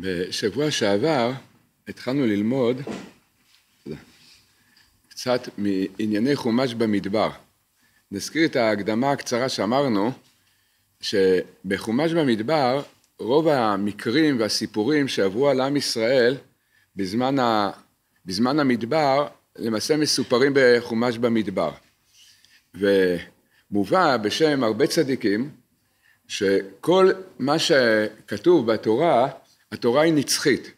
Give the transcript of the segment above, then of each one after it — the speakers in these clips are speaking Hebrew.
בשבוע שעבר התחלנו ללמוד קצת מענייני חומש במדבר. נזכיר את ההקדמה הקצרה שאמרנו, שבחומש במדבר רוב המקרים והסיפורים שעברו על עם ישראל בזמן, ה... בזמן המדבר למעשה מסופרים בחומש במדבר. ומובא בשם הרבה צדיקים שכל מה שכתוב בתורה התורה היא נצחית.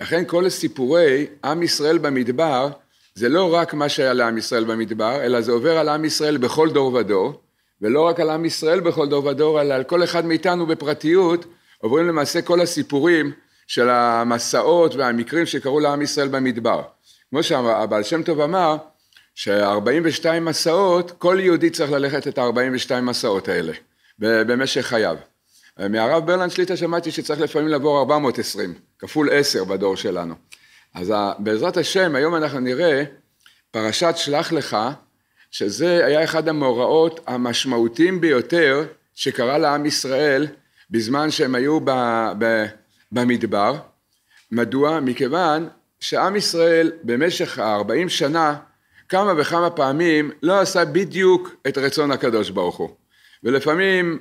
לכן כל הסיפורי עם ישראל במדבר, זה לא רק מה שהיה לעם ישראל במדבר, אלא זה עובר על עם ישראל בכל דור ודור, ולא רק על עם ישראל בכל דור ודור, אלא על כל אחד מאיתנו בפרטיות, עוברים למעשה כל הסיפורים של המסעות והמקרים שקרו לעם ישראל במדבר. כמו שהבעל שם טוב אמר, ש-42 מסעות, כל יהודי צריך ללכת את ה-42 מסעות האלה במשך חייו. אה, מהרב ברלנד שליטה שמעתי שצריך לפעמים לעבור 420, כפול 10 בדור שלנו. אז בעזרת השם, היום אנחנו נראה פרשת שלח לך, שזה היה אחד המאורעות המשמעותיים ביותר שקרה לעם ישראל בזמן שהם היו ב, ב, במדבר. מדוע? מכיוון שעם ישראל במשך 40 שנה כמה וכמה פעמים לא עשה בדיוק את רצון הקדוש ברוך הוא. ולפעמים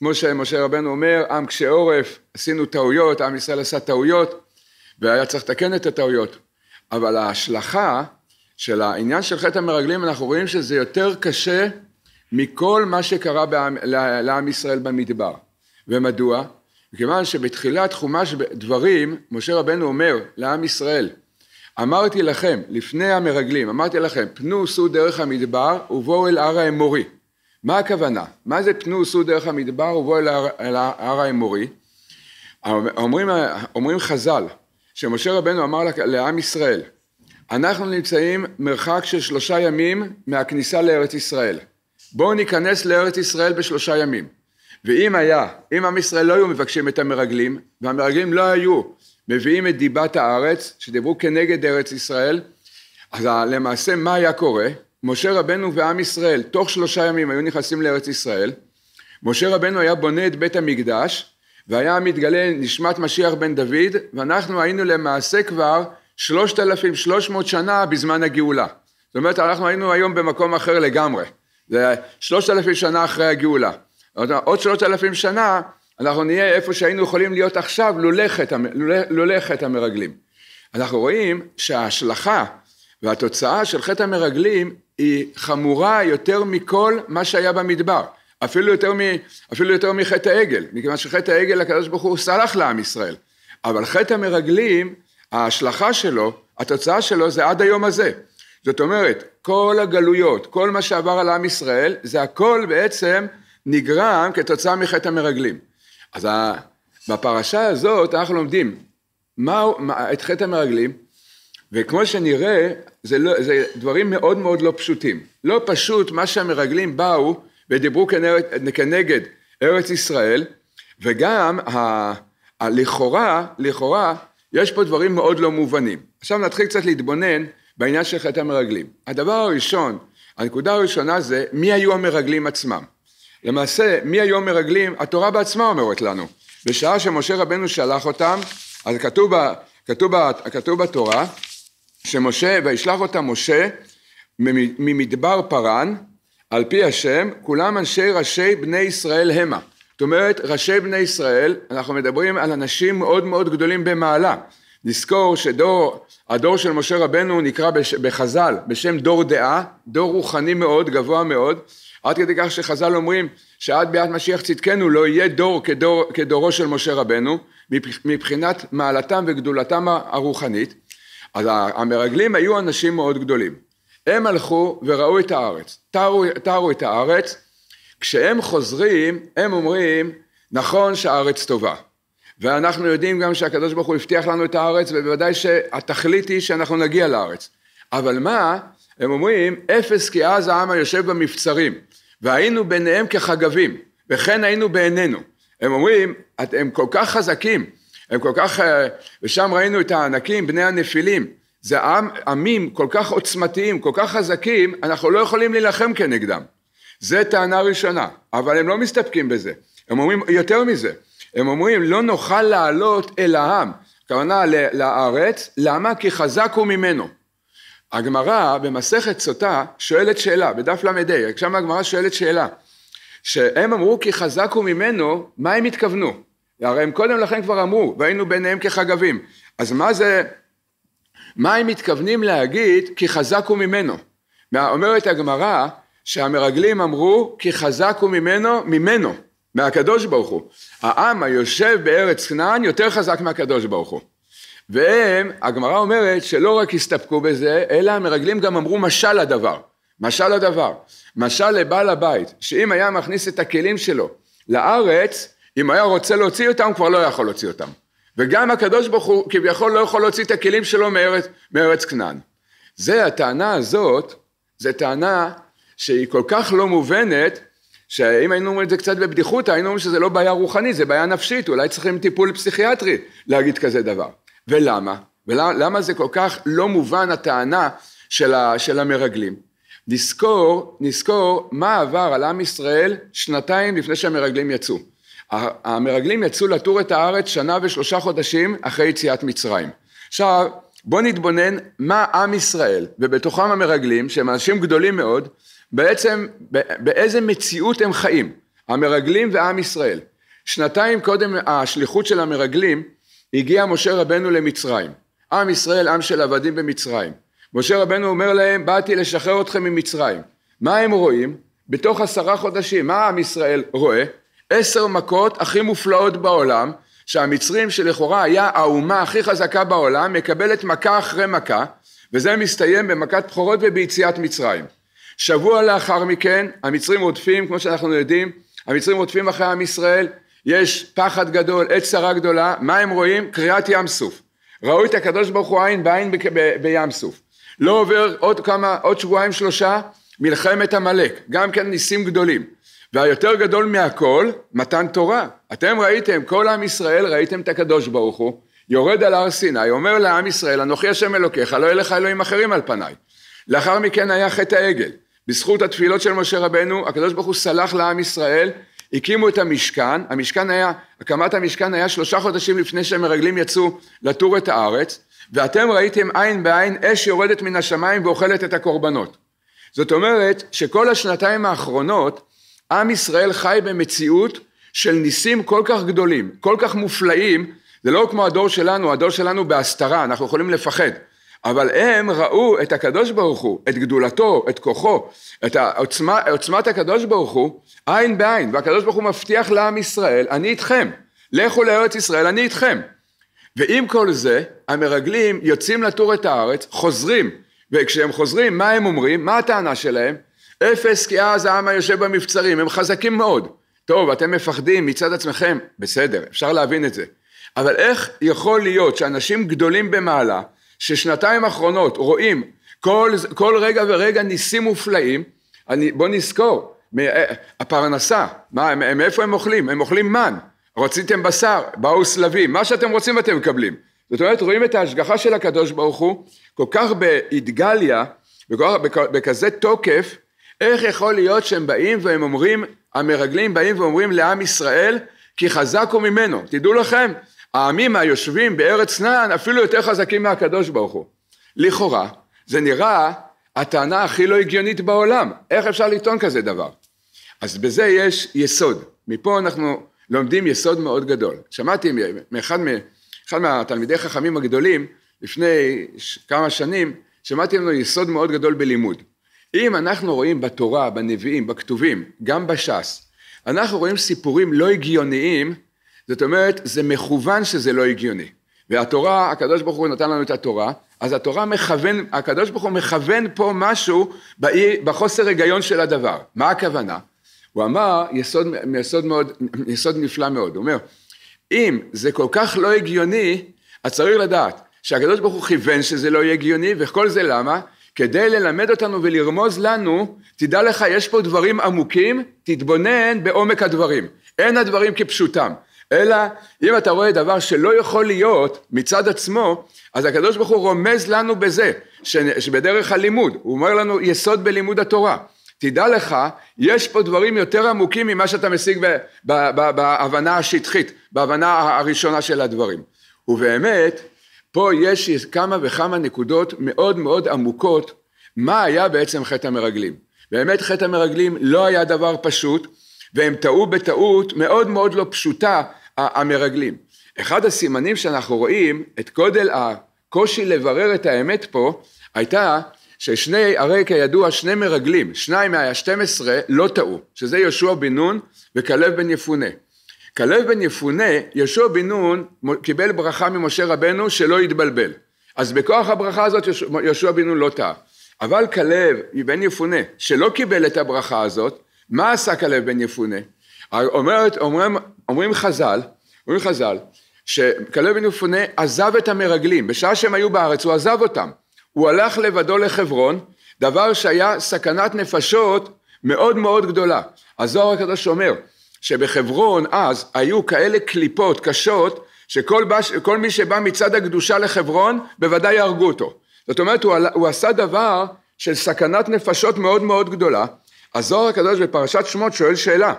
כמו שמשה רבנו אומר, עם קשה עורף, עשינו טעויות, עם ישראל עשה טעויות, והיה צריך לתקן את הטעויות. אבל ההשלכה של העניין של חטא המרגלים, אנחנו רואים שזה יותר קשה מכל מה שקרה בעם, לעם ישראל במדבר. ומדוע? מכיוון שבתחילת חומש דברים, משה רבנו אומר לעם ישראל, אמרתי לכם, לפני המרגלים, אמרתי לכם, פנו סעו דרך המדבר ובואו אל הר האמורי. מה הכוונה? מה זה פנו וסעו דרך המדבר ובואו אל ההר האמורי? אומרים, אומרים חז"ל, שמשה רבנו אמר לעם ישראל, אנחנו נמצאים מרחק של שלושה ימים מהכניסה לארץ ישראל. בואו ניכנס לארץ ישראל בשלושה ימים. ואם היה, אם עם ישראל לא היו מבקשים את המרגלים, והמרגלים לא היו מביאים את דיבת הארץ, שדיברו כנגד ארץ ישראל, אז למעשה מה היה קורה? משה רבנו ועם ישראל תוך שלושה ימים היו נכנסים לארץ ישראל, משה רבנו היה בונה את בית המקדש והיה מתגלה נשמת משיח בן דוד ואנחנו היינו למעשה כבר שלושת אלפים שלוש מאות שנה בזמן הגאולה. זאת אומרת אנחנו היינו היום במקום אחר לגמרי, זה שלושת אלפים שנה אחרי הגאולה. עוד שלושת אלפים שנה אנחנו נהיה איפה שהיינו יכולים להיות עכשיו לולא חטא המרגלים. אנחנו רואים שההשלכה והתוצאה של חטא המרגלים היא חמורה יותר מכל מה שהיה במדבר, אפילו יותר, מ, אפילו יותר מחטא העגל, מכיוון שחטא העגל הקדוש ברוך הוא סלח לעם ישראל, אבל חטא המרגלים, ההשלכה שלו, התוצאה שלו זה עד היום הזה. זאת אומרת, כל הגלויות, כל מה שעבר על עם ישראל, זה הכל בעצם נגרם כתוצאה מחטא המרגלים. אז בפרשה הזאת אנחנו לומדים מה, מה, את חטא המרגלים, וכמו שנראה, זה, לא, זה דברים מאוד מאוד לא פשוטים. לא פשוט מה שהמרגלים באו ודיברו כנגד, כנגד ארץ ישראל, וגם ה, ה, לכאורה, לכאורה, יש פה דברים מאוד לא מובנים. עכשיו נתחיל קצת להתבונן בעניין של חטא המרגלים. הדבר הראשון, הנקודה הראשונה זה מי היו המרגלים עצמם. למעשה, מי היו המרגלים? התורה בעצמה אומרת לנו. בשעה שמשה רבנו שלח אותם, אז כתוב, כתוב, כתוב בתורה, שמשה, וישלח אותם משה ממדבר פרן, על פי השם, כולם אנשי ראשי בני ישראל המה. זאת אומרת, ראשי בני ישראל, אנחנו מדברים על אנשים מאוד מאוד גדולים במעלה. נזכור שדור, הדור של משה רבנו נקרא בחז"ל בשם דור דעה, דור רוחני מאוד, גבוה מאוד, עד כדי כך שחז"ל אומרים שעד ביאת משיח צדקנו לא יהיה דור כדור, כדורו של משה רבנו, מבחינת מעלתם וגדולתם הרוחנית, אז המרגלים היו אנשים מאוד גדולים. הם הלכו וראו את הארץ, תרו, תרו את הארץ, כשהם חוזרים, הם אומרים, נכון שהארץ טובה. ואנחנו יודעים גם שהקדוש ברוך הוא הבטיח לנו את הארץ, ובוודאי שהתכלית היא שאנחנו נגיע לארץ. אבל מה, הם אומרים, אפס כי אז העם היושב במבצרים, והיינו ביניהם כחגבים, וכן היינו בעינינו. הם אומרים, הם כל כך חזקים, הם כל כך, אה, ושם ראינו את הענקים, בני הנפילים. זה עם, עמים כל כך עוצמתיים, כל כך חזקים, אנחנו לא יכולים להילחם כנגדם. זה טענה ראשונה, אבל הם לא מסתפקים בזה. הם אומרים יותר מזה, הם אומרים לא נוכל לעלות אל העם, הכוונה לארץ, למה? כי חזק הוא ממנו. הגמרא במסכת סוטה שואלת שאלה, בדף ל"ה, שם הגמרא שואלת שאלה, שהם אמרו כי חזק הוא ממנו, מה הם התכוונו? הרי הם קודם לכן כבר אמרו, והיינו ביניהם כחגבים. אז מה זה, מה הם מתכוונים להגיד כי חזק הוא ממנו? אומרת הגמרא שהמרגלים אמרו כי חזק הוא ממנו, ממנו, מהקדוש ברוך הוא. העם היושב בארץ כנען יותר חזק מהקדוש ברוך הוא. והם, הגמרא אומרת שלא רק הסתפקו בזה, אלא המרגלים גם אמרו משל הדבר. משל הדבר, משל לבעל הבית, שאם היה מכניס את הכלים שלו לארץ, אם היה רוצה להוציא אותם, כבר לא יכול להוציא אותם. וגם הקדוש ברוך הוא כביכול לא יכול להוציא את הכלים שלו מארץ, מארץ כנען. זה, הטענה הזאת, זו טענה שהיא כל כך לא מובנת, שאם היינו אומרים את זה קצת בבדיחות, היינו אומרים שזה לא בעיה רוחנית, זה בעיה נפשית, אולי צריכים טיפול פסיכיאטרי להגיד כזה דבר. ולמה? ולמה זה כל כך לא מובן הטענה של, ה, של המרגלים? נזכור, נזכור מה עבר על עם ישראל שנתיים לפני שהמרגלים יצאו. המרגלים יצאו לטור את הארץ שנה ושלושה חודשים אחרי יציאת מצרים. עכשיו, בואו נתבונן מה עם ישראל, ובתוכם המרגלים, שהם אנשים גדולים מאוד, בעצם באיזה מציאות הם חיים, המרגלים ועם ישראל. שנתיים קודם השליחות של המרגלים, הגיע משה רבנו למצרים. עם ישראל, עם של עבדים במצרים. משה רבנו אומר להם, באתי לשחרר אתכם ממצרים. מה הם רואים? בתוך עשרה חודשים, מה עם ישראל רואה? עשר מכות הכי מופלאות בעולם, שהמצרים שלכאורה היה האומה הכי חזקה בעולם, מקבלת מכה אחרי מכה, וזה מסתיים במכת בכורות וביציאת מצרים. שבוע לאחר מכן המצרים רודפים, כמו שאנחנו יודעים, המצרים רודפים אחרי עם ישראל, יש פחד גדול, עת צרה גדולה, מה הם רואים? קריעת ים סוף. ראו את הקדוש ברוך הוא עין בעין בים סוף. לא עובר עוד כמה, עוד שבועיים שלושה, מלחמת עמלק, גם כן ניסים גדולים. והיותר גדול מהכל, מתן תורה. אתם ראיתם, כל עם ישראל ראיתם את הקדוש ברוך הוא, יורד על הר סיני, אומר לעם ישראל, אנוכי השם אלוקיך, לא יהיה לך אלוהים אחרים על פניי. לאחר מכן היה חטא העגל. בזכות התפילות של משה רבנו, הקדוש ברוך הוא סלח לעם ישראל, הקימו את המשכן, המשכן היה, הקמת המשכן היה שלושה חודשים לפני שהמרגלים יצאו לתור את הארץ, ואתם ראיתם עין בעין אש יורדת מן השמיים ואוכלת את הקורבנות. זאת אומרת שכל השנתיים האחרונות עם ישראל חי במציאות של ניסים כל כך גדולים, כל כך מופלאים, זה לא כמו הדור שלנו, הדור שלנו בהסתרה, אנחנו יכולים לפחד. אבל הם ראו את הקדוש ברוך הוא, את גדולתו, את כוחו, את העוצמה, עוצמת הקדוש ברוך הוא, עין בעין, והקדוש ברוך הוא מבטיח לעם ישראל, אני איתכם, לכו לארץ ישראל, אני איתכם. ועם כל זה, המרגלים יוצאים לתור את הארץ, חוזרים, וכשהם חוזרים, מה הם אומרים? מה הטענה שלהם? אפס כי אז העם היושב במבצרים, הם חזקים מאוד. טוב, אתם מפחדים מצד עצמכם, בסדר, אפשר להבין את זה. אבל איך יכול להיות שאנשים גדולים במעלה, ששנתיים אחרונות רואים כל, כל רגע ורגע ניסים מופלאים, אני, בוא נזכור, אה, הפרנסה, מה, מאיפה הם אוכלים? הם אוכלים מן, רציתם בשר, באו סלבים, מה שאתם רוצים אתם מקבלים. זאת אומרת, רואים את ההשגחה של הקדוש ברוך הוא כל כך באידגליה, בכזה תוקף, איך יכול להיות שהם באים והם אומרים, המרגלים באים ואומרים לעם ישראל, כי חזק הוא ממנו. תדעו לכם, העמים היושבים בארץ נען אפילו יותר חזקים מהקדוש ברוך הוא. לכאורה, זה נראה הטענה הכי לא הגיונית בעולם. איך אפשר לטעון כזה דבר? אז בזה יש יסוד. מפה אנחנו לומדים יסוד מאוד גדול. שמעתי מאחד, מאחד מהתלמידי חכמים הגדולים, לפני כמה שנים, שמעתי ממנו יסוד מאוד גדול בלימוד. אם אנחנו רואים בתורה, בנביאים, בכתובים, גם בש"ס, אנחנו רואים סיפורים לא הגיוניים, זאת אומרת, זה מכוון שזה לא הגיוני. והתורה, הקדוש ברוך הוא נתן לנו את התורה, אז התורה מכוון, הקדוש ברוך הוא מכוון פה משהו באי, בחוסר היגיון של הדבר. מה הכוונה? הוא אמר יסוד, יסוד, מאוד, יסוד נפלא מאוד, הוא אומר, אם זה כל כך לא הגיוני, אז צריך לדעת שהקדוש ברוך הוא כיוון שזה לא יהיה הגיוני, וכל זה למה? כדי ללמד אותנו ולרמוז לנו, תדע לך, יש פה דברים עמוקים, תתבונן בעומק הדברים. אין הדברים כפשוטם. אלא אם אתה רואה דבר שלא יכול להיות מצד עצמו, אז הקדוש ברוך הוא רומז לנו בזה, שבדרך הלימוד, הוא אומר לנו יסוד בלימוד התורה. תדע לך, יש פה דברים יותר עמוקים ממה שאתה משיג בהבנה השטחית, בהבנה הראשונה של הדברים. ובאמת, פה יש כמה וכמה נקודות מאוד מאוד עמוקות, מה היה בעצם חטא המרגלים. באמת חטא המרגלים לא היה דבר פשוט, והם טעו בטעות מאוד מאוד לא פשוטה, המרגלים. אחד הסימנים שאנחנו רואים, את גודל הקושי לברר את האמת פה, הייתה ששני, הרי כידוע שני מרגלים, שניים מה-12 לא טעו, שזה יהושע בן נון וכלב בן יפונה. כלב בן יפונה, יהושע בן נון קיבל ברכה ממשה רבנו שלא יתבלבל. אז בכוח הברכה הזאת יהושע בן נון לא טעה. אבל כלב בן יפונה, שלא קיבל את הברכה הזאת, מה עשה כלב בן יפונה? אומרת, אומרים, אומרים חז"ל, אומרים חז"ל, שכלב בן יפונה עזב את המרגלים, בשעה שהם היו בארץ הוא עזב אותם, הוא הלך לבדו לחברון, דבר שהיה סכנת נפשות מאוד מאוד גדולה. הזוהר הקדוש אומר, שבחברון אז היו כאלה קליפות קשות שכל בש, מי שבא מצד הקדושה לחברון בוודאי יהרגו אותו. זאת אומרת הוא, הוא עשה דבר של סכנת נפשות מאוד מאוד גדולה. הזוהר הקדוש בפרשת שמות שואל שאלה.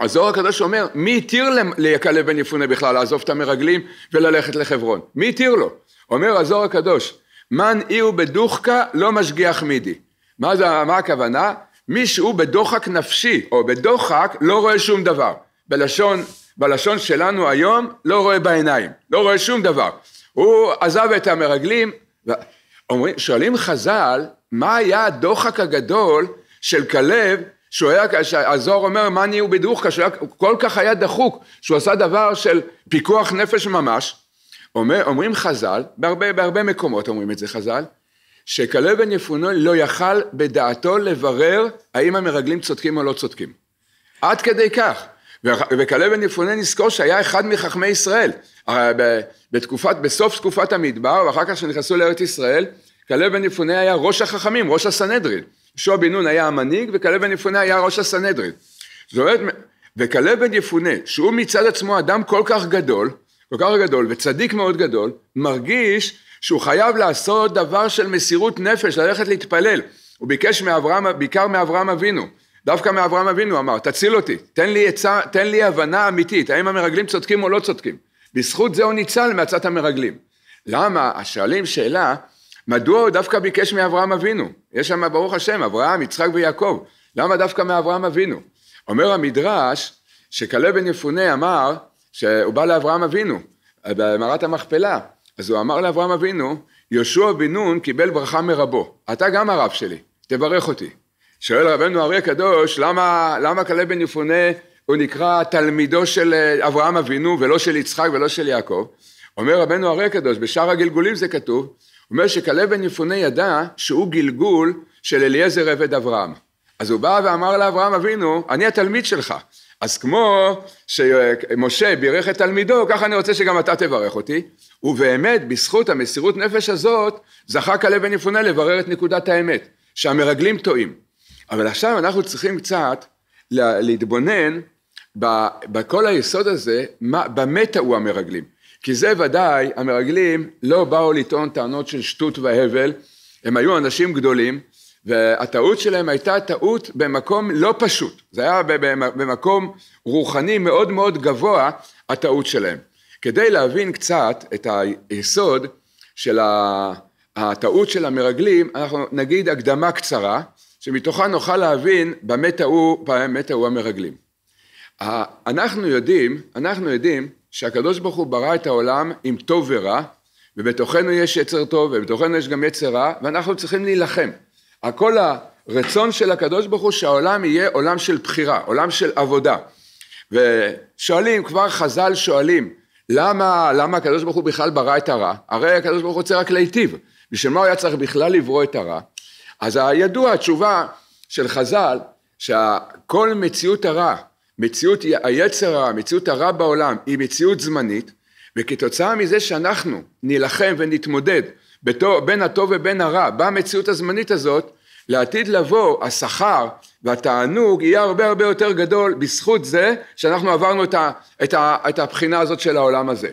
הזוהר הקדוש אומר מי התיר ליקלב בן יפונה בכלל לעזוב את המרגלים וללכת לחברון? מי התיר לו? אומר הזוהר הקדוש מן אי בדוחקה לא משגיח מידי. מה, זה, מה הכוונה? מישהו בדוחק נפשי או בדוחק לא רואה שום דבר. בלשון, בלשון שלנו היום לא רואה בעיניים, לא רואה שום דבר. הוא עזב את המרגלים, אומרים, שואלים חז"ל, מה היה הדוחק הגדול של כלב, שהוא היה, שהזוהר אומר, מה נהיו בדוחקה, שהוא היה, כל כך היה דחוק, שהוא עשה דבר של פיקוח נפש ממש. אומר, אומרים חז"ל, בהרבה, בהרבה מקומות אומרים את זה חז"ל, שכלב בן יפונה לא יכל בדעתו לברר האם המרגלים צודקים או לא צודקים. עד כדי כך. וכלב בן יפונה נזכור שהיה אחד מחכמי ישראל. אה, בתקופת, בסוף תקופת המדבר, ואחר כך שנכנסו לארץ ישראל, כלב בן יפונה היה ראש החכמים, ראש הסנהדרין. יהושע בן נון היה המנהיג וכלב בן יפונה היה ראש הסנהדרין. זאת אומרת, וכלב בן יפונה, שהוא מצד עצמו אדם כל כך גדול, כל כך גדול וצדיק מאוד גדול, מרגיש שהוא חייב לעשות דבר של מסירות נפש, ללכת להתפלל. הוא ביקש מאברהם, בעיקר מאברהם אבינו, דווקא מאברהם אבינו אמר, תציל אותי, תן לי, יצא, תן לי הבנה אמיתית, האם המרגלים צודקים או לא צודקים. בזכות זה הוא ניצל מעצת המרגלים. למה? השואלים שאלה, מדוע הוא דווקא ביקש מאברהם אבינו? יש שם ברוך השם, אברהם, יצחק ויעקב, למה דווקא מאברהם אבינו? אומר המדרש שכלב בן יפונה אמר שהוא בא לאברהם אבינו, במערת המכפלה, אז הוא אמר לאברהם אבינו, יהושע בן נון קיבל ברכה מרבו, אתה גם הרב שלי, תברך אותי. שואל רבנו אריה הקדוש, למה, למה כלב בן יפונה הוא נקרא תלמידו של אה, אברהם אבינו ולא של יצחק ולא של יעקב? אומר רבנו אריה הקדוש, בשאר הגלגולים זה כתוב, אומר שכלב בן יפונה ידע שהוא גלגול של אליעזר עבד אברהם. אז הוא בא ואמר לאברהם אבינו, אני התלמיד שלך. אז כמו שמשה בירך את תלמידו, ככה אני רוצה שגם אתה תברך אותי. ובאמת, בזכות המסירות נפש הזאת, זכה כלב בן יפונה לברר את נקודת האמת, שהמרגלים טועים. אבל עכשיו אנחנו צריכים קצת להתבונן בכל היסוד הזה, במה טעו המרגלים. כי זה ודאי, המרגלים לא באו לטעון טענות של שטות והבל, הם היו אנשים גדולים, והטעות שלהם הייתה טעות במקום לא פשוט, זה היה במקום רוחני מאוד מאוד גבוה, הטעות שלהם. כדי להבין קצת את היסוד של הטעות של המרגלים, אנחנו נגיד הקדמה קצרה, שמתוכה נוכל להבין במה טעו, במה טעו המרגלים. אנחנו יודעים, אנחנו יודעים שהקדוש ברוך הוא ברא את העולם עם טוב ורע, ובתוכנו יש יצר טוב, ובתוכנו יש גם יצר רע, ואנחנו צריכים להילחם. הכל הרצון של הקדוש ברוך הוא שהעולם יהיה עולם של בחירה, עולם של עבודה. ושואלים, כבר חז"ל שואלים, למה, למה הקדוש ברוך הוא בכלל ברא את הרע? הרי הקדוש ברוך הוא רוצה רק להיטיב. בשביל מה הוא היה צריך בכלל לברוא את הרע? אז הידוע התשובה של חז"ל, שכל מציאות הרע, מציאות היצר הרע, מציאות הרע בעולם, היא מציאות זמנית, וכתוצאה מזה שאנחנו נילחם ונתמודד בין הטוב ובין הרע, במציאות הזמנית הזאת, לעתיד לבוא השכר והתענוג יהיה הרבה הרבה יותר גדול בזכות זה שאנחנו עברנו את, ה, את, ה, את הבחינה הזאת של העולם הזה.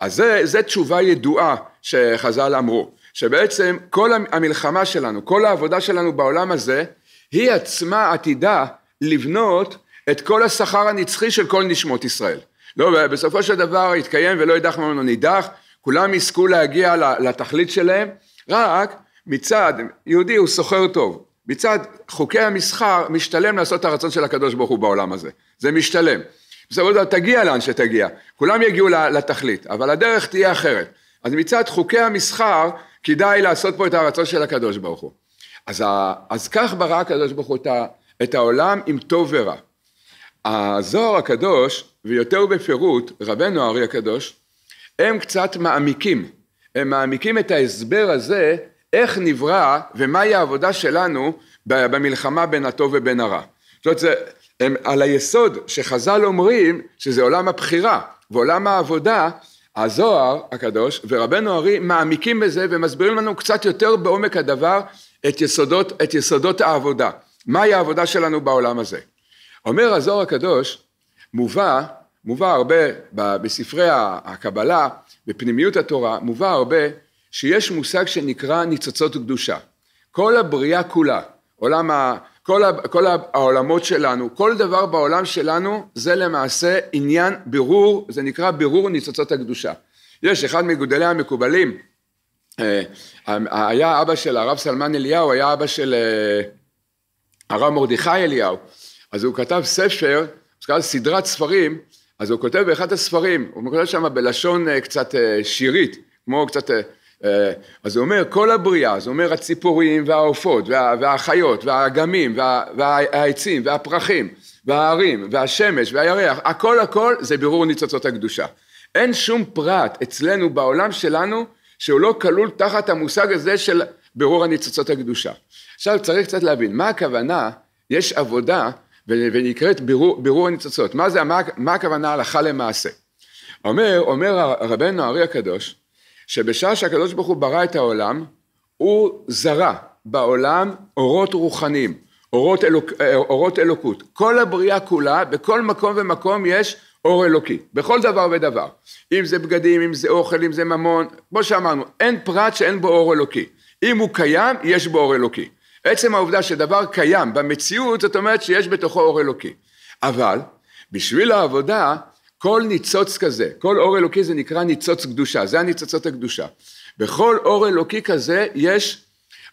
אז זה, זה תשובה ידועה שחז"ל אמרו, שבעצם כל המלחמה שלנו, כל העבודה שלנו בעולם הזה, היא עצמה עתידה לבנות את כל השכר הנצחי של כל נשמות ישראל. לא, בסופו של דבר יתקיים ולא ידח ממנו נידח, כולם יזכו להגיע לתכלית שלהם, רק מצד, יהודי הוא סוחר טוב, מצד חוקי המסחר משתלם לעשות את הרצון של הקדוש ברוך הוא בעולם הזה, זה משתלם. בסופו של דבר תגיע לאן שתגיע, כולם יגיעו לתכלית, אבל הדרך תהיה אחרת. אז מצד חוקי המסחר כדאי לעשות פה את הרצון של הקדוש ברוך הוא. אז, ה, אז כך ברא הקדוש ברוך הוא את העולם עם טוב ורע. הזוהר הקדוש, ויותר בפירוט, רבנו הארי הקדוש, הם קצת מעמיקים, הם מעמיקים את ההסבר הזה איך נברא ומהי העבודה שלנו במלחמה בין הטוב ובין הרע. זאת אומרת, זה, הם, על היסוד שחז"ל אומרים שזה עולם הבחירה ועולם העבודה, הזוהר הקדוש ורבנו ארי מעמיקים בזה ומסבירים לנו קצת יותר בעומק הדבר את יסודות, את יסודות העבודה. מהי העבודה שלנו בעולם הזה? אומר הזוהר הקדוש, מובא מובא הרבה בספרי הקבלה, בפנימיות התורה, מובא הרבה שיש מושג שנקרא ניצוצות קדושה. כל הבריאה כולה, עולם ה... כל, ה, כל העולמות שלנו, כל דבר בעולם שלנו זה למעשה עניין בירור, זה נקרא בירור ניצוצות הקדושה. יש אחד מגודלי המקובלים, אה, היה אבא של הרב סלמן אליהו, היה אבא של אה, הרב מרדכי אליהו, אז הוא כתב ספר, הוא כתב סדרת ספרים אז הוא כותב באחד הספרים, הוא כותב שם בלשון אה, קצת אה, שירית, כמו קצת, אה, אז הוא אומר כל הבריאה, זה אומר הציפורים והעופות וה, והחיות והאגמים וה, והעצים והפרחים וההרים והשמש והירח, הכל הכל זה בירור ניצוצות הקדושה. אין שום פרט אצלנו בעולם שלנו שהוא לא כלול תחת המושג הזה של בירור הניצוצות הקדושה. עכשיו צריך קצת להבין, מה הכוונה, יש עבודה ונקראת בירור, בירור הניצוצות. מה זה, מה, מה הכוונה הלכה למעשה? אומר, אומר רבנו הארי הקדוש, שבשעה שהקדוש ברוך הוא ברא את העולם, הוא זרע בעולם אורות רוחניים, אורות, אלוק, אורות אלוקות. כל הבריאה כולה, בכל מקום ומקום יש אור אלוקי, בכל דבר ודבר. אם זה בגדים, אם זה אוכל, אם זה ממון, כמו שאמרנו, אין פרט שאין בו אור אלוקי. אם הוא קיים, יש בו אור אלוקי. עצם העובדה שדבר קיים במציאות, זאת אומרת שיש בתוכו אור אלוקי. אבל, בשביל העבודה, כל ניצוץ כזה, כל אור אלוקי זה נקרא ניצוץ קדושה, זה הניצוצות הקדושה. בכל אור אלוקי כזה יש,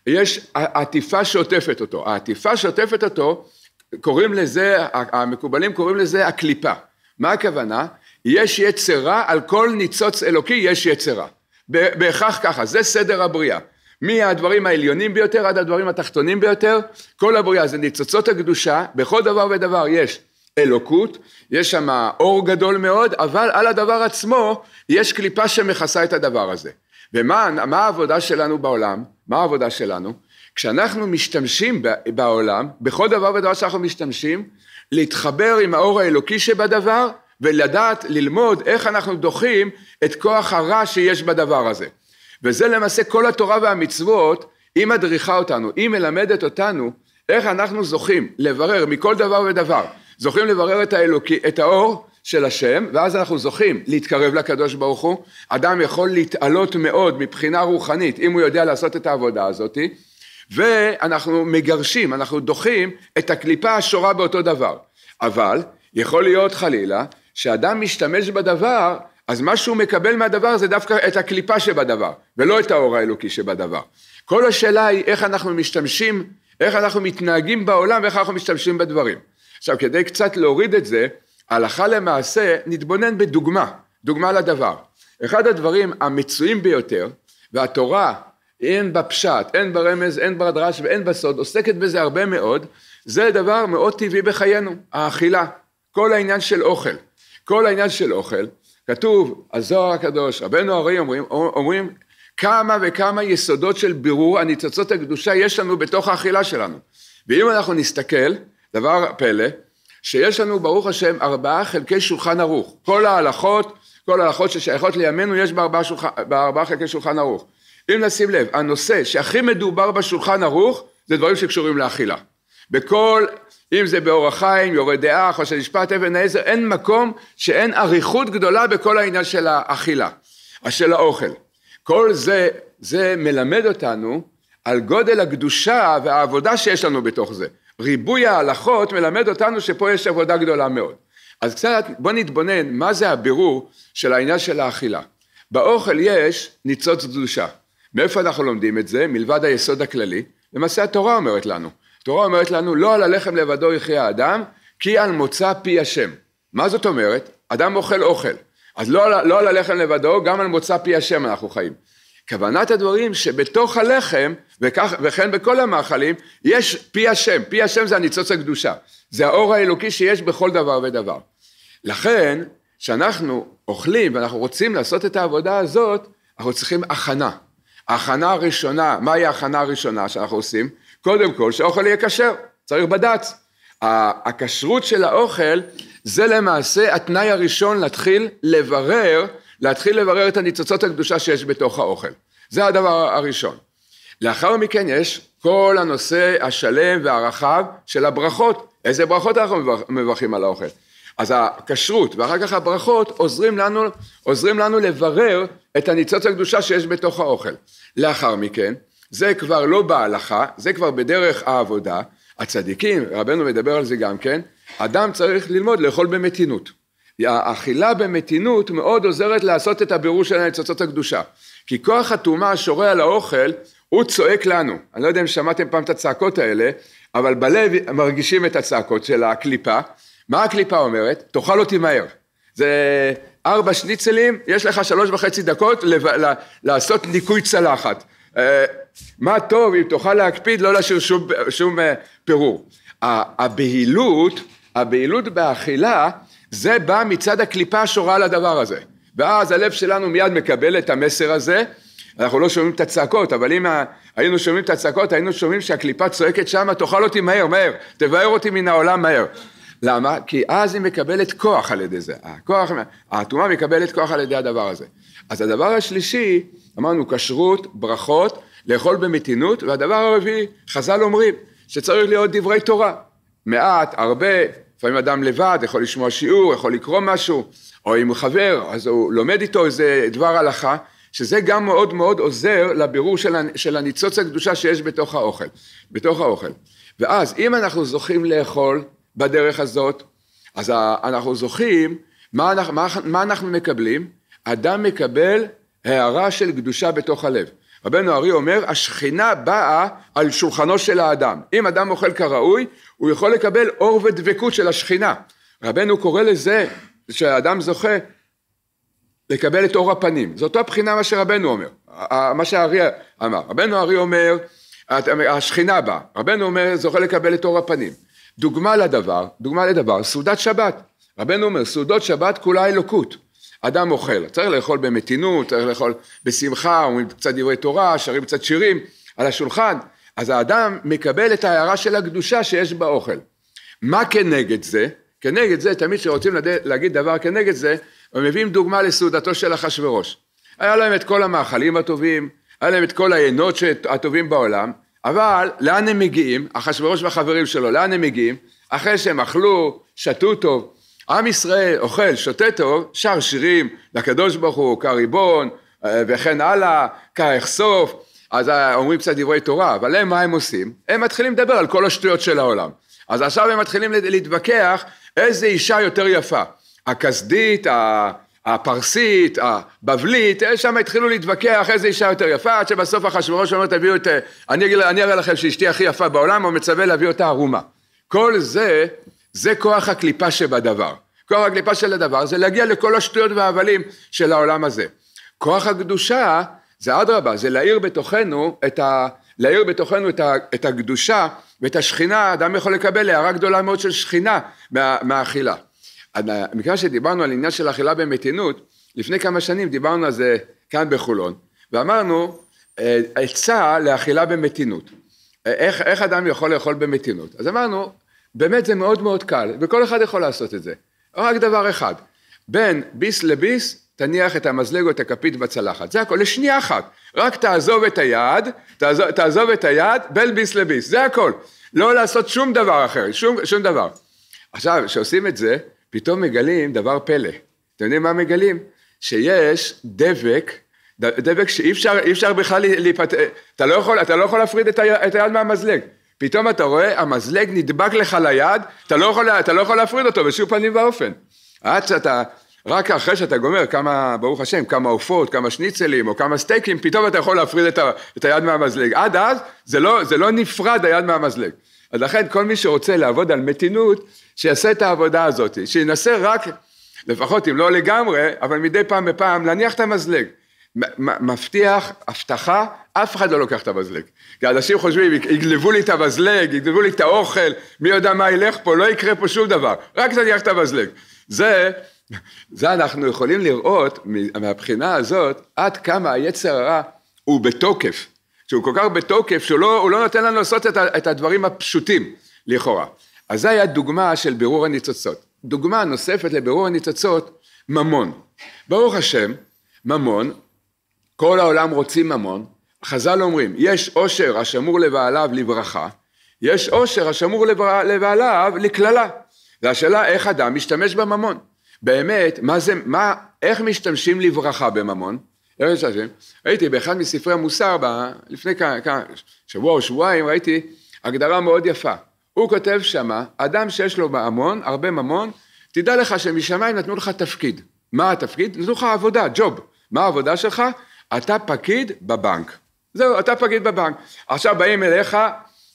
יש עטיפה שעוטפת אותו. העטיפה שעוטפת אותו, קוראים לזה, המקובלים קוראים לזה הקליפה. מה הכוונה? יש יצרה, על כל ניצוץ אלוקי יש יצרה. בהכרח ככה, זה סדר הבריאה. מהדברים העליונים ביותר עד הדברים התחתונים ביותר, כל הבריאה זה ניצוצות הקדושה, בכל דבר ודבר יש אלוקות, יש שם אור גדול מאוד, אבל על הדבר עצמו יש קליפה שמכסה את הדבר הזה. ומה העבודה שלנו בעולם? מה העבודה שלנו? כשאנחנו משתמשים בעולם, בכל דבר ודבר שאנחנו משתמשים, להתחבר עם האור האלוקי שבדבר ולדעת, ללמוד איך אנחנו דוחים את כוח הרע שיש בדבר הזה. וזה למעשה כל התורה והמצוות, היא מדריכה אותנו, היא מלמדת אותנו איך אנחנו זוכים לברר מכל דבר ודבר, זוכים לברר את, האלוקי, את האור של השם, ואז אנחנו זוכים להתקרב לקדוש ברוך הוא. אדם יכול להתעלות מאוד מבחינה רוחנית, אם הוא יודע לעשות את העבודה הזאת, ואנחנו מגרשים, אנחנו דוחים את הקליפה השורה באותו דבר. אבל יכול להיות חלילה שאדם משתמש בדבר אז מה שהוא מקבל מהדבר זה דווקא את הקליפה שבדבר, ולא את האור האלוקי שבדבר. כל השאלה היא איך אנחנו משתמשים, איך אנחנו מתנהגים בעולם איך אנחנו משתמשים בדברים. עכשיו, כדי קצת להוריד את זה, הלכה למעשה נתבונן בדוגמה, דוגמה לדבר. אחד הדברים המצויים ביותר, והתורה אין בה פשט, אין בה רמז, אין בה דרש ואין בה סוד, עוסקת בזה הרבה מאוד, זה דבר מאוד טבעי בחיינו, האכילה. כל העניין של אוכל. כל העניין של אוכל, כתוב, הזוהר הקדוש, רבנו הרי אומרים, אומרים כמה וכמה יסודות של בירור הניצוצות הקדושה יש לנו בתוך האכילה שלנו. ואם אנחנו נסתכל, דבר פלא, שיש לנו ברוך השם ארבעה חלקי שולחן ערוך. כל ההלכות, כל ההלכות ששייכות לימינו יש בארבעה, שולח... בארבע חלקי שולחן ערוך. אם נשים לב, הנושא שהכי מדובר בשולחן ערוך זה דברים שקשורים לאכילה. בכל, אם זה באור החיים, יורה דעה, חושב משפט, אבן העזר, אין מקום שאין אריכות גדולה בכל העניין של האכילה, אה, של האוכל. כל זה, זה מלמד אותנו על גודל הקדושה והעבודה שיש לנו בתוך זה. ריבוי ההלכות מלמד אותנו שפה יש עבודה גדולה מאוד. אז קצת בוא נתבונן מה זה הבירור של העניין של האכילה. באוכל יש ניצוץ קדושה. מאיפה אנחנו לומדים את זה? מלבד היסוד הכללי. למעשה התורה אומרת לנו. התורה אומרת לנו, לא על הלחם לבדו יחיה האדם, כי על מוצא פי השם. מה זאת אומרת? אדם אוכל אוכל. אז לא, לא על הלחם לבדו, גם על מוצא פי השם אנחנו חיים. כוונת הדברים שבתוך הלחם, וכך, וכן בכל המאכלים, יש פי השם. פי השם זה הניצוץ הקדושה. זה האור האלוקי שיש בכל דבר ודבר. לכן, כשאנחנו אוכלים ואנחנו רוצים לעשות את העבודה הזאת, אנחנו צריכים הכנה. ההכנה הראשונה, מהי ההכנה הראשונה שאנחנו עושים? קודם כל שהאוכל יהיה כשר, צריך בד"ץ. הכשרות של האוכל זה למעשה התנאי הראשון להתחיל לברר, להתחיל לברר את הניצוצות הקדושה שיש בתוך האוכל. זה הדבר הראשון. לאחר מכן יש כל הנושא השלם והרחב של הברכות, איזה ברכות אנחנו מברכים על האוכל. אז הכשרות ואחר כך הברכות עוזרים לנו, עוזרים לנו לברר את הניצוץ הקדושה שיש בתוך האוכל. לאחר מכן, זה כבר לא בהלכה, זה כבר בדרך העבודה. הצדיקים, רבנו מדבר על זה גם כן, אדם צריך ללמוד לאכול במתינות. האכילה במתינות מאוד עוזרת לעשות את הבירור של הניצוצות הקדושה. כי כוח הטומאה שורה על האוכל, הוא צועק לנו. אני לא יודע אם שמעתם פעם את הצעקות האלה, אבל בלב מרגישים את הצעקות של הקליפה. מה הקליפה אומרת? תאכל אותי מהר. זה ארבע שניצלים, יש לך שלוש וחצי דקות לב... לעשות ניקוי צלחת. אה, מה טוב אם תוכל להקפיד לא להשאיר שום, שום אה, פירור. הבהילות, הבהילות באכילה, זה בא מצד הקליפה השורה על הדבר הזה. ואז הלב שלנו מיד מקבל את המסר הזה, אנחנו לא שומעים את הצעקות, אבל אם היינו שומעים את הצעקות, היינו שומעים שהקליפה צועקת שם, תאכל אותי מהר, מהר, תבער אותי מן העולם מהר. למה? כי אז היא מקבלת כוח על ידי זה. הכוח, האטומה מקבלת כוח על ידי הדבר הזה. אז הדבר השלישי, אמרנו כשרות, ברכות, לאכול במתינות, והדבר הרביעי, חז"ל אומרים שצריך להיות דברי תורה, מעט, הרבה, לפעמים אדם לבד, יכול לשמוע שיעור, יכול לקרוא משהו, או אם הוא חבר, אז הוא לומד איתו איזה דבר הלכה, שזה גם מאוד מאוד עוזר לבירור של, של הניצוץ הקדושה שיש בתוך האוכל, בתוך האוכל. ואז אם אנחנו זוכים לאכול בדרך הזאת, אז אנחנו זוכים, מה אנחנו, מה, מה אנחנו מקבלים? אדם מקבל הערה של קדושה בתוך הלב. רבנו ארי אומר, השכינה באה על שולחנו של האדם. אם אדם אוכל כראוי, הוא יכול לקבל אור ודבקות של השכינה. רבנו קורא לזה שהאדם זוכה לקבל את אור הפנים. זו אותה בחינה מה שרבנו אומר, מה שארי אמר. רבנו ארי אומר, השכינה באה. רבנו אומר, זוכה לקבל את אור הפנים. דוגמה לדבר, דוגמה לדבר, סעודת שבת. רבנו אומר, סעודות שבת כולה אלוקות. אדם אוכל, צריך לאכול במתינות, צריך לאכול בשמחה, אומרים קצת דברי תורה, שרים קצת שירים על השולחן, אז האדם מקבל את ההערה של הקדושה שיש באוכל. מה כנגד זה? כנגד זה, תמיד כשרוצים להגיד דבר כנגד זה, הם מביאים דוגמה לסעודתו של אחשורוש. היה להם את כל המאכלים הטובים, היה להם את כל היינות הטובים בעולם, אבל לאן הם מגיעים, אחשורוש והחברים שלו, לאן הם מגיעים? אחרי שהם אכלו, שתו טוב, עם ישראל אוכל, שותה טוב, שר שירים לקדוש ברוך הוא, כריבון אה, וכן הלאה, כאכסוף, אז אה, אומרים קצת דברי תורה, אבל הם מה הם עושים? הם מתחילים לדבר על כל השטויות של העולם. אז עכשיו הם מתחילים להתווכח איזה אישה יותר יפה, הכסדית, הפרסית, הבבלית, אה, שם התחילו להתווכח איזה אישה יותר יפה, עד שבסוף אחשורוש אומר תביאו את, אני, אני אראה לכם שאשתי הכי יפה בעולם, הוא מצווה להביא אותה ערומה. כל זה זה כוח הקליפה שבדבר. כוח הקליפה של הדבר זה להגיע לכל השטויות וההבלים של העולם הזה. כוח הקדושה זה אדרבה, זה להאיר בתוכנו את ה... להאיר בתוכנו את, ה, את הקדושה ואת השכינה, אדם יכול לקבל הערה גדולה מאוד של שכינה מה, מהאכילה. מכיוון שדיברנו על עניין של אכילה במתינות, לפני כמה שנים דיברנו על זה כאן בחולון, ואמרנו אה, עצה לאכילה במתינות. אה, איך, איך אדם יכול לאכול במתינות? אז אמרנו, באמת זה מאוד מאוד קל, וכל אחד יכול לעשות את זה. רק דבר אחד, בין ביס לביס, תניח את המזלג או את הכפית בצלחת, זה הכל, לשנייה אחת, רק תעזוב את היד, תעזוב, תעזוב את היד בין ביס לביס, זה הכל, לא לעשות שום דבר אחר, שום, שום דבר. עכשיו, כשעושים את זה, פתאום מגלים דבר פלא. אתם יודעים מה מגלים? שיש דבק, דבק שאי אפשר, אפשר בכלל להיפטר, אתה, לא אתה לא יכול להפריד את היד מהמזלג. פתאום אתה רואה, המזלג נדבק לך ליד, אתה לא יכול, אתה לא יכול להפריד אותו בשום פנים ואופן. עד שאתה, רק אחרי שאתה גומר כמה, ברוך השם, כמה עופות, כמה שניצלים או כמה סטייקים, פתאום אתה יכול להפריד את, ה, את היד מהמזלג. עד אז, זה לא, זה לא נפרד היד מהמזלג. אז לכן כל מי שרוצה לעבוד על מתינות, שיעשה את העבודה הזאת, שינסה רק, לפחות אם לא לגמרי, אבל מדי פעם בפעם, להניח את המזלג. מבטיח, הבטחה, אף אחד לא לוקח את הבזלג. כי אנשים חושבים, יגנבו לי את הבזלג, יגנבו לי את האוכל, מי יודע מה ילך פה, לא יקרה פה שום דבר, רק תניח את הבזלג. זה, זה אנחנו יכולים לראות מהבחינה הזאת, עד כמה היצר הרע הוא בתוקף, שהוא כל כך בתוקף, שהוא לא, לא נותן לנו לעשות את, את הדברים הפשוטים, לכאורה. אז זו הייתה דוגמה של בירור הניצוצות. דוגמה נוספת לבירור הניצוצות, ממון. ברוך השם, ממון כל העולם רוצים ממון, חז"ל אומרים, יש עושר השמור לבעליו לברכה, יש עושר השמור לבעליו לקללה. והשאלה איך אדם משתמש בממון. באמת, מה זה, מה, איך משתמשים לברכה בממון? ראיתי באחד מספרי המוסר, ב, לפני כ, כ, שבוע או שבועיים, ראיתי הגדרה מאוד יפה. הוא כותב שמה, אדם שיש לו ממון, הרבה ממון, תדע לך שמשמיים נתנו לך תפקיד. מה התפקיד? נתנו לך עבודה, ג'וב. מה העבודה שלך? אתה פקיד בבנק. זהו, אתה פקיד בבנק. עכשיו באים אליך,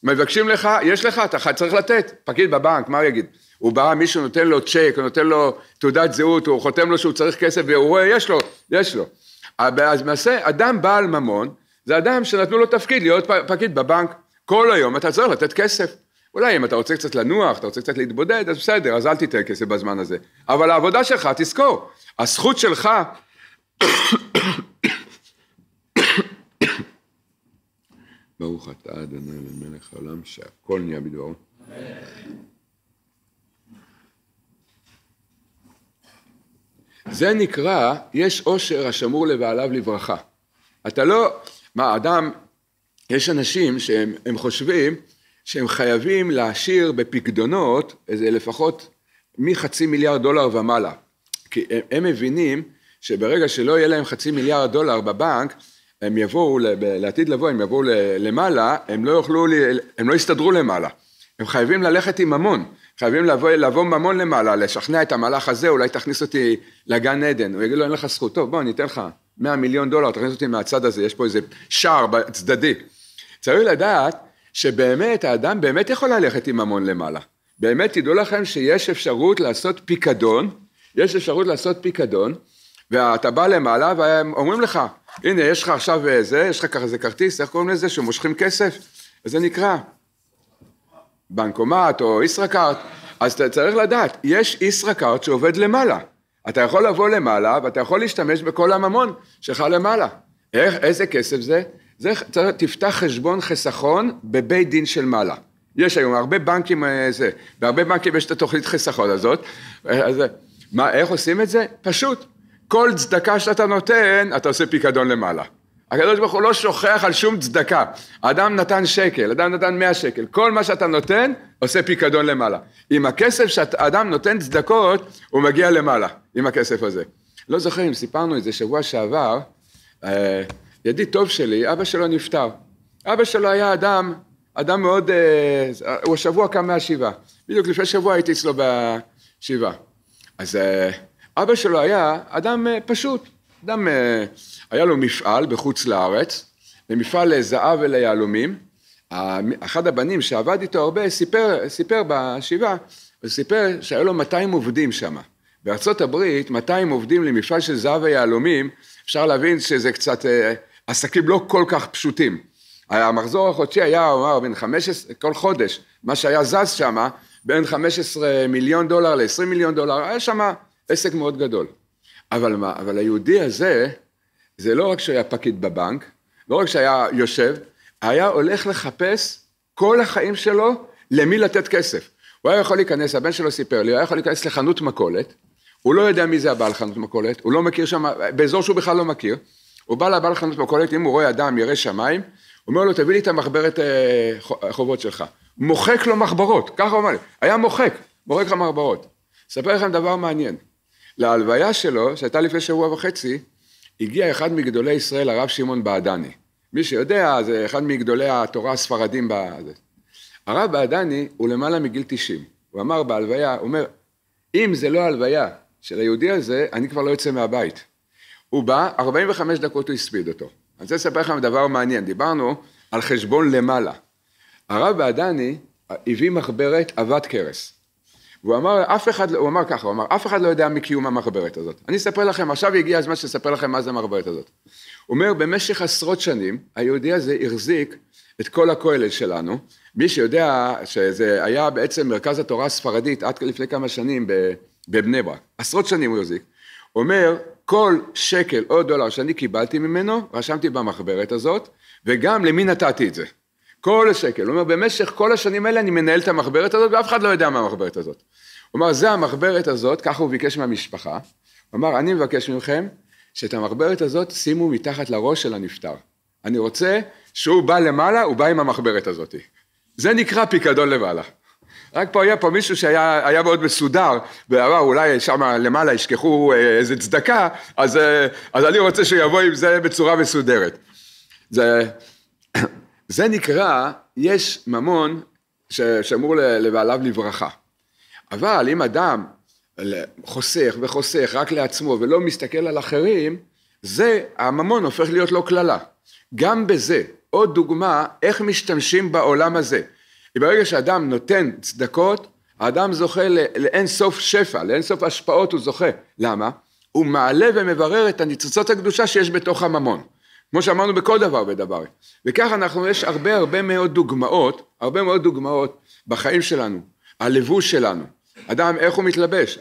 מבקשים לך, יש לך, אתה צריך לתת. פקיד בבנק, מה הוא יגיד? הוא בא, מישהו נותן לו צ'ק, הוא נותן לו תעודת זהות, הוא חותם לו שהוא צריך כסף, והוא רואה, יש לו, יש לו. אז למעשה, אדם בעל ממון, זה אדם שנתנו לו תפקיד להיות פקיד בבנק. כל היום אתה צריך לתת כסף. אולי אם אתה רוצה קצת לנוח, אתה רוצה קצת להתבודד, אז בסדר, אז אל תיתן כסף בזמן הזה. אבל העבודה שלך, תזכור, הזכות שלך ברוך אתה אדוני למלך העולם שהכל נהיה בדברו. זה נקרא, יש עושר השמור לבעליו לברכה. אתה לא, מה אדם, יש אנשים שהם חושבים שהם חייבים להשאיר בפקדונות איזה לפחות מחצי מיליארד דולר ומעלה. כי הם, הם מבינים שברגע שלא יהיה להם חצי מיליארד דולר בבנק, הם יבואו, לעתיד לבוא, הם יבואו למעלה, הם לא יוכלו, הם לא יסתדרו למעלה. הם חייבים ללכת עם ממון, חייבים לבוא, לבוא ממון למעלה, לשכנע את המהלך הזה, אולי תכניס אותי לגן עדן. הוא יגיד לו, אין לך זכות, טוב, בוא, אני אתן לך 100 מיליון דולר, תכניס אותי מהצד הזה, יש פה איזה שער צדדי. צריך לדעת שבאמת, האדם באמת יכול ללכת עם ממון למעלה. באמת, תדעו לכם שיש אפשרות לעשות פיקדון, יש אפשרות לעשות פיקדון, ואתה בא למעלה, והם אומרים לך, הנה, יש לך עכשיו איזה, אה, יש לך ככה איזה כרטיס, איך קוראים לזה? שמושכים כסף? זה נקרא? בנקומט או ישראכרט. אז אתה צריך לדעת, יש ישראכרט שעובד למעלה. אתה יכול לבוא למעלה ואתה יכול להשתמש בכל הממון שלך למעלה. איך, איזה כסף זה? זה צריך, תפתח חשבון חיסכון בבית דין של מעלה. יש היום הרבה בנקים, אה, זה, בהרבה בנקים יש את התוכנית חיסכון הזאת. אה, אז, מה, איך עושים את זה? פשוט. כל צדקה שאתה נותן, אתה עושה פיקדון למעלה. הקדוש ברוך הוא לא שוכח על שום צדקה. אדם נתן שקל, אדם נתן מאה שקל, כל מה שאתה נותן עושה פיקדון למעלה. עם הכסף שאדם נותן צדקות, הוא מגיע למעלה, עם הכסף הזה. לא זוכר אם סיפרנו את זה שבוע שעבר, אה, ידיד טוב שלי, אבא שלו נפטר. אבא שלו היה אדם, אדם מאוד, אה, הוא השבוע קם מהשבעה. בדיוק לפני שבוע הייתי אצלו בשבעה. אז... אה, אבא שלו היה אדם אה, פשוט, אדם, אה, היה לו מפעל בחוץ לארץ, במפעל לזהב וליהלומים. אחד הבנים שעבד איתו הרבה סיפר, סיפר בשבעה, הוא סיפר שהיו לו 200 עובדים שם. בארצות הברית 200 עובדים למפעל של זהב ויהלומים, אפשר להבין שזה קצת אה, עסקים לא כל כך פשוטים. המחזור החודשי היה אומר, בין 15, כל חודש, מה שהיה זז שם, בין 15 מיליון דולר ל-20 מיליון דולר, היה שם עסק מאוד גדול. אבל מה, אבל היהודי הזה, זה לא רק שהיה פקיד בבנק, לא רק שהיה יושב, היה הולך לחפש כל החיים שלו למי לתת כסף. הוא היה יכול להיכנס, הבן שלו סיפר לי, הוא היה יכול להיכנס לחנות מכולת, הוא לא יודע מי זה הבעל חנות מכולת, הוא לא מכיר שם, באזור שהוא בכלל לא מכיר, הוא בא לבעל חנות מכולת, אם הוא רואה אדם ירא שמיים, הוא אומר לו, תביא לי את המחברת אה, החובות שלך. מוחק לו מחברות, ככה הוא אמר לי, היה מוחק, מוחק לך מחברות. אספר לכם דבר מעניין. להלוויה שלו, שהייתה לפני שבוע וחצי, הגיע אחד מגדולי ישראל, הרב שמעון בעדני. מי שיודע, זה אחד מגדולי התורה הספרדים. בזה. הרב בעדני הוא למעלה מגיל 90. הוא אמר בהלוויה, הוא אומר, אם זה לא הלוויה של היהודי הזה, אני כבר לא יוצא מהבית. הוא בא, 45 דקות הוא הספיד אותו. אני רוצה לספר לכם דבר מעניין, דיברנו על חשבון למעלה. הרב בעדני הביא מחברת עבת קרס. והוא אמר, אף אחד, לא- הוא אמר ככה, הוא אמר, אף אחד לא יודע מקיום המחברת הזאת. אני אספר לכם, עכשיו הגיע הזמן שאספר לכם מה זה המחברת הזאת. הוא אומר, במשך עשרות שנים, היהודי הזה החזיק את כל הכולל שלנו. מי שיודע שזה היה בעצם מרכז התורה הספרדית עד לפני כמה שנים בבני ברק. עשרות שנים הוא החזיק. הוא אומר, כל שקל או דולר שאני קיבלתי ממנו, רשמתי במחברת הזאת, וגם למי נתתי את זה. כל השקל. הוא אומר, במשך כל השנים האלה אני מנהל את המחברת הזאת, ואף אחד לא יודע מה המחברת הזאת. הוא אמר, זה המחברת הזאת, ככה הוא ביקש מהמשפחה. הוא אמר, אני מבקש מכם, שאת המחברת הזאת שימו מתחת לראש של הנפטר. אני רוצה שהוא בא למעלה, הוא בא עם המחברת הזאת. זה נקרא פיקדון למעלה. רק פה היה פה מישהו שהיה מאוד מסודר, ואמר אולי שם למעלה ישכחו אה, איזה צדקה, אז, אה, אז אני רוצה שהוא יבוא עם זה בצורה מסודרת. זה, זה נקרא, יש ממון שאמור לבעליו לברכה. אבל אם אדם חוסך וחוסך רק לעצמו ולא מסתכל על אחרים, זה, הממון הופך להיות לא קללה. גם בזה, עוד דוגמה איך משתמשים בעולם הזה. ברגע שאדם נותן צדקות, האדם זוכה לאין סוף שפע, לאין סוף השפעות הוא זוכה. למה? הוא מעלה ומברר את הניצוצות הקדושה שיש בתוך הממון. כמו שאמרנו בכל דבר ודבר. וכך אנחנו, יש הרבה הרבה מאוד דוגמאות, הרבה מאוד דוגמאות בחיים שלנו, הלבוש שלנו. אדם, איך הוא מתלבש?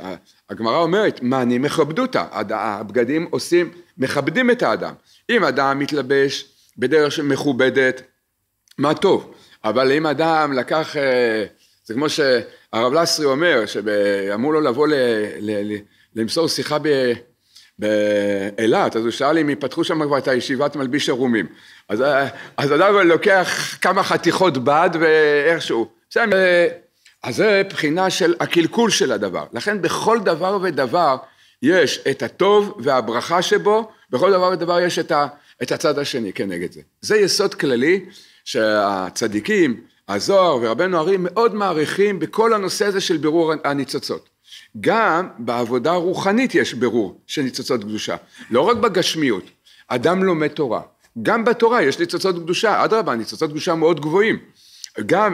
הגמרא אומרת, מעני מכבדותא, הבגדים עושים, מכבדים את האדם. אם אדם מתלבש בדרך מכובדת, מה טוב. אבל אם אדם לקח, אה, זה כמו שהרב לסרי אומר, שאמרו לו לבוא ל, ל, ל, למסור שיחה ב... באילת, אז הוא שאל אם יפתחו שם כבר את הישיבת מלביש ערומים. אז, אה, אז אדם לוקח כמה חתיכות בד ואיכשהו. בסדר, אה, אז זה בחינה של הקלקול של הדבר. לכן בכל דבר ודבר יש את הטוב והברכה שבו, בכל דבר ודבר יש את, ה, את הצד השני כנגד זה. זה יסוד כללי שהצדיקים, הזוהר ורבנו הרי מאוד מעריכים בכל הנושא הזה של בירור הניצוצות. גם בעבודה הרוחנית יש ברור של ניצוצות קדושה, לא רק בגשמיות. אדם לומד תורה, גם בתורה יש ניצוצות קדושה, אדרבה, ניצוצות קדושה מאוד גבוהים. גם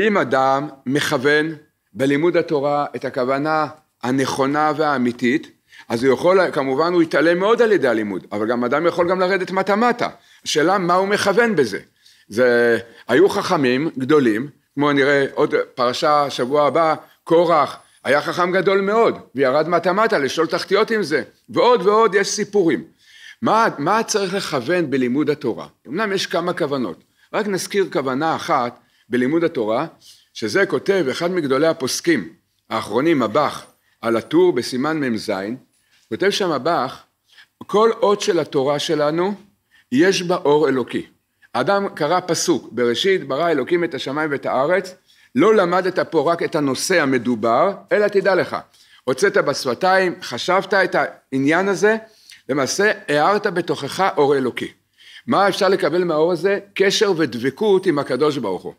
אם אדם מכוון בלימוד התורה את הכוונה הנכונה והאמיתית, אז הוא יכול, כמובן הוא יתעלם מאוד על ידי הלימוד, אבל גם אדם יכול גם לרדת מטה-מטה. השאלה מה הוא מכוון בזה. זה, היו חכמים גדולים, כמו נראה עוד פרשה שבוע הבא, קורח היה חכם גדול מאוד, וירד מטה-מטה לשאול תחתיות עם זה, ועוד ועוד יש סיפורים. מה, מה צריך לכוון בלימוד התורה? אמנם יש כמה כוונות, רק נזכיר כוונה אחת בלימוד התורה, שזה כותב אחד מגדולי הפוסקים האחרונים, הבח, על הטור בסימן מ"ז, כותב שם הבח, כל אות של התורה שלנו, יש בה אור אלוקי. אדם קרא פסוק, בראשית ברא אלוקים את השמיים ואת הארץ, לא למדת פה רק את הנושא המדובר, אלא תדע לך, הוצאת בשפתיים, חשבת את העניין הזה, למעשה הארת בתוכך אור אלוקי. מה אפשר לקבל מהאור הזה? קשר ודבקות עם הקדוש ברוך הוא.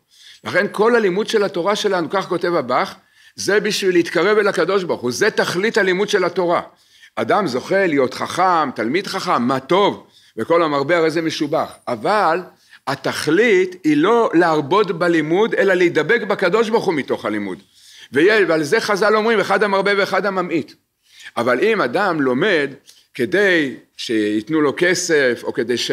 לכן כל הלימוד של התורה שלנו, כך כותב הבך, זה בשביל להתקרב אל הקדוש ברוך הוא, זה תכלית הלימוד של התורה. אדם זוכה להיות חכם, תלמיד חכם, מה טוב, וכל המרבה הרי זה משובח, אבל התכלית היא לא להרבות בלימוד, אלא להידבק בקדוש ברוך הוא מתוך הלימוד. ועל זה חז"ל אומרים, אחד המרבה ואחד הממעיט. אבל אם אדם לומד כדי שייתנו לו כסף, או כדי, ש...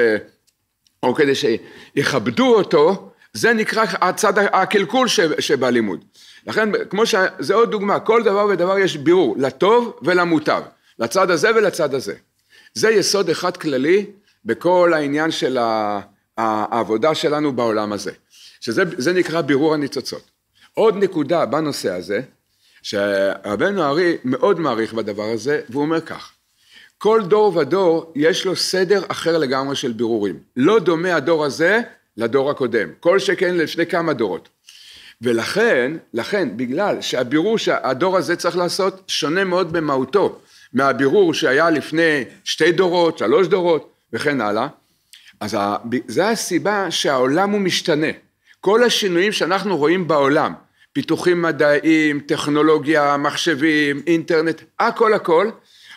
או כדי שיכבדו אותו, זה נקרא הצד הקלקול שבלימוד. לכן, כמו ש... זה עוד דוגמה, כל דבר ודבר יש בירור, לטוב ולמוטב, לצד הזה ולצד הזה. זה יסוד אחד כללי בכל העניין של ה... העבודה שלנו בעולם הזה, שזה נקרא בירור הניצוצות. עוד נקודה בנושא הזה, שרבנו ארי מאוד מעריך בדבר הזה, והוא אומר כך, כל דור ודור יש לו סדר אחר לגמרי של בירורים. לא דומה הדור הזה לדור הקודם, כל שכן לפני כמה דורות. ולכן, לכן, בגלל שהבירור שהדור הזה צריך לעשות שונה מאוד במהותו מהבירור שהיה לפני שתי דורות, שלוש דורות וכן הלאה, אז זה הסיבה שהעולם הוא משתנה. כל השינויים שאנחנו רואים בעולם, פיתוחים מדעיים, טכנולוגיה, מחשבים, אינטרנט, הכל הכל,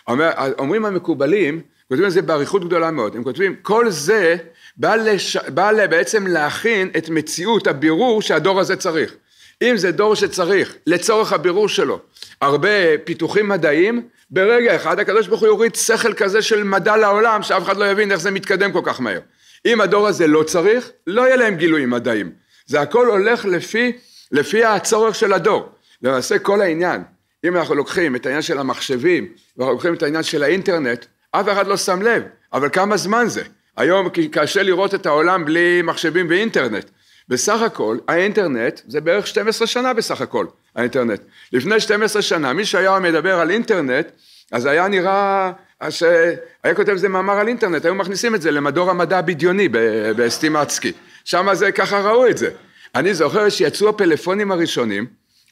אומר, אומרים המקובלים, כותבים על זה באריכות גדולה מאוד, הם כותבים כל זה בא, לש... בא בעצם להכין את מציאות הבירור שהדור הזה צריך. אם זה דור שצריך לצורך הבירור שלו הרבה פיתוחים מדעיים, ברגע אחד הקדוש ברוך הוא יוריד שכל כזה של מדע לעולם שאף אחד לא יבין איך זה מתקדם כל כך מהר. אם הדור הזה לא צריך, לא יהיה להם גילויים מדעיים. זה הכל הולך לפי, לפי הצורך של הדור. למעשה כל העניין, אם אנחנו לוקחים את העניין של המחשבים, ואנחנו לוקחים את העניין של האינטרנט, אף אחד לא שם לב, אבל כמה זמן זה? היום קשה לראות את העולם בלי מחשבים ואינטרנט. בסך הכל, האינטרנט זה בערך 12 שנה בסך הכל, האינטרנט. לפני 12 שנה, מי שהיה מדבר על אינטרנט, אז היה נראה אז אה, היה כותב איזה מאמר על אינטרנט, היו מכניסים את זה למדור המדע הבדיוני אה, בסטימצקי, שם זה ככה ראו את זה. אני זוכר שיצאו הפלאפונים הראשונים,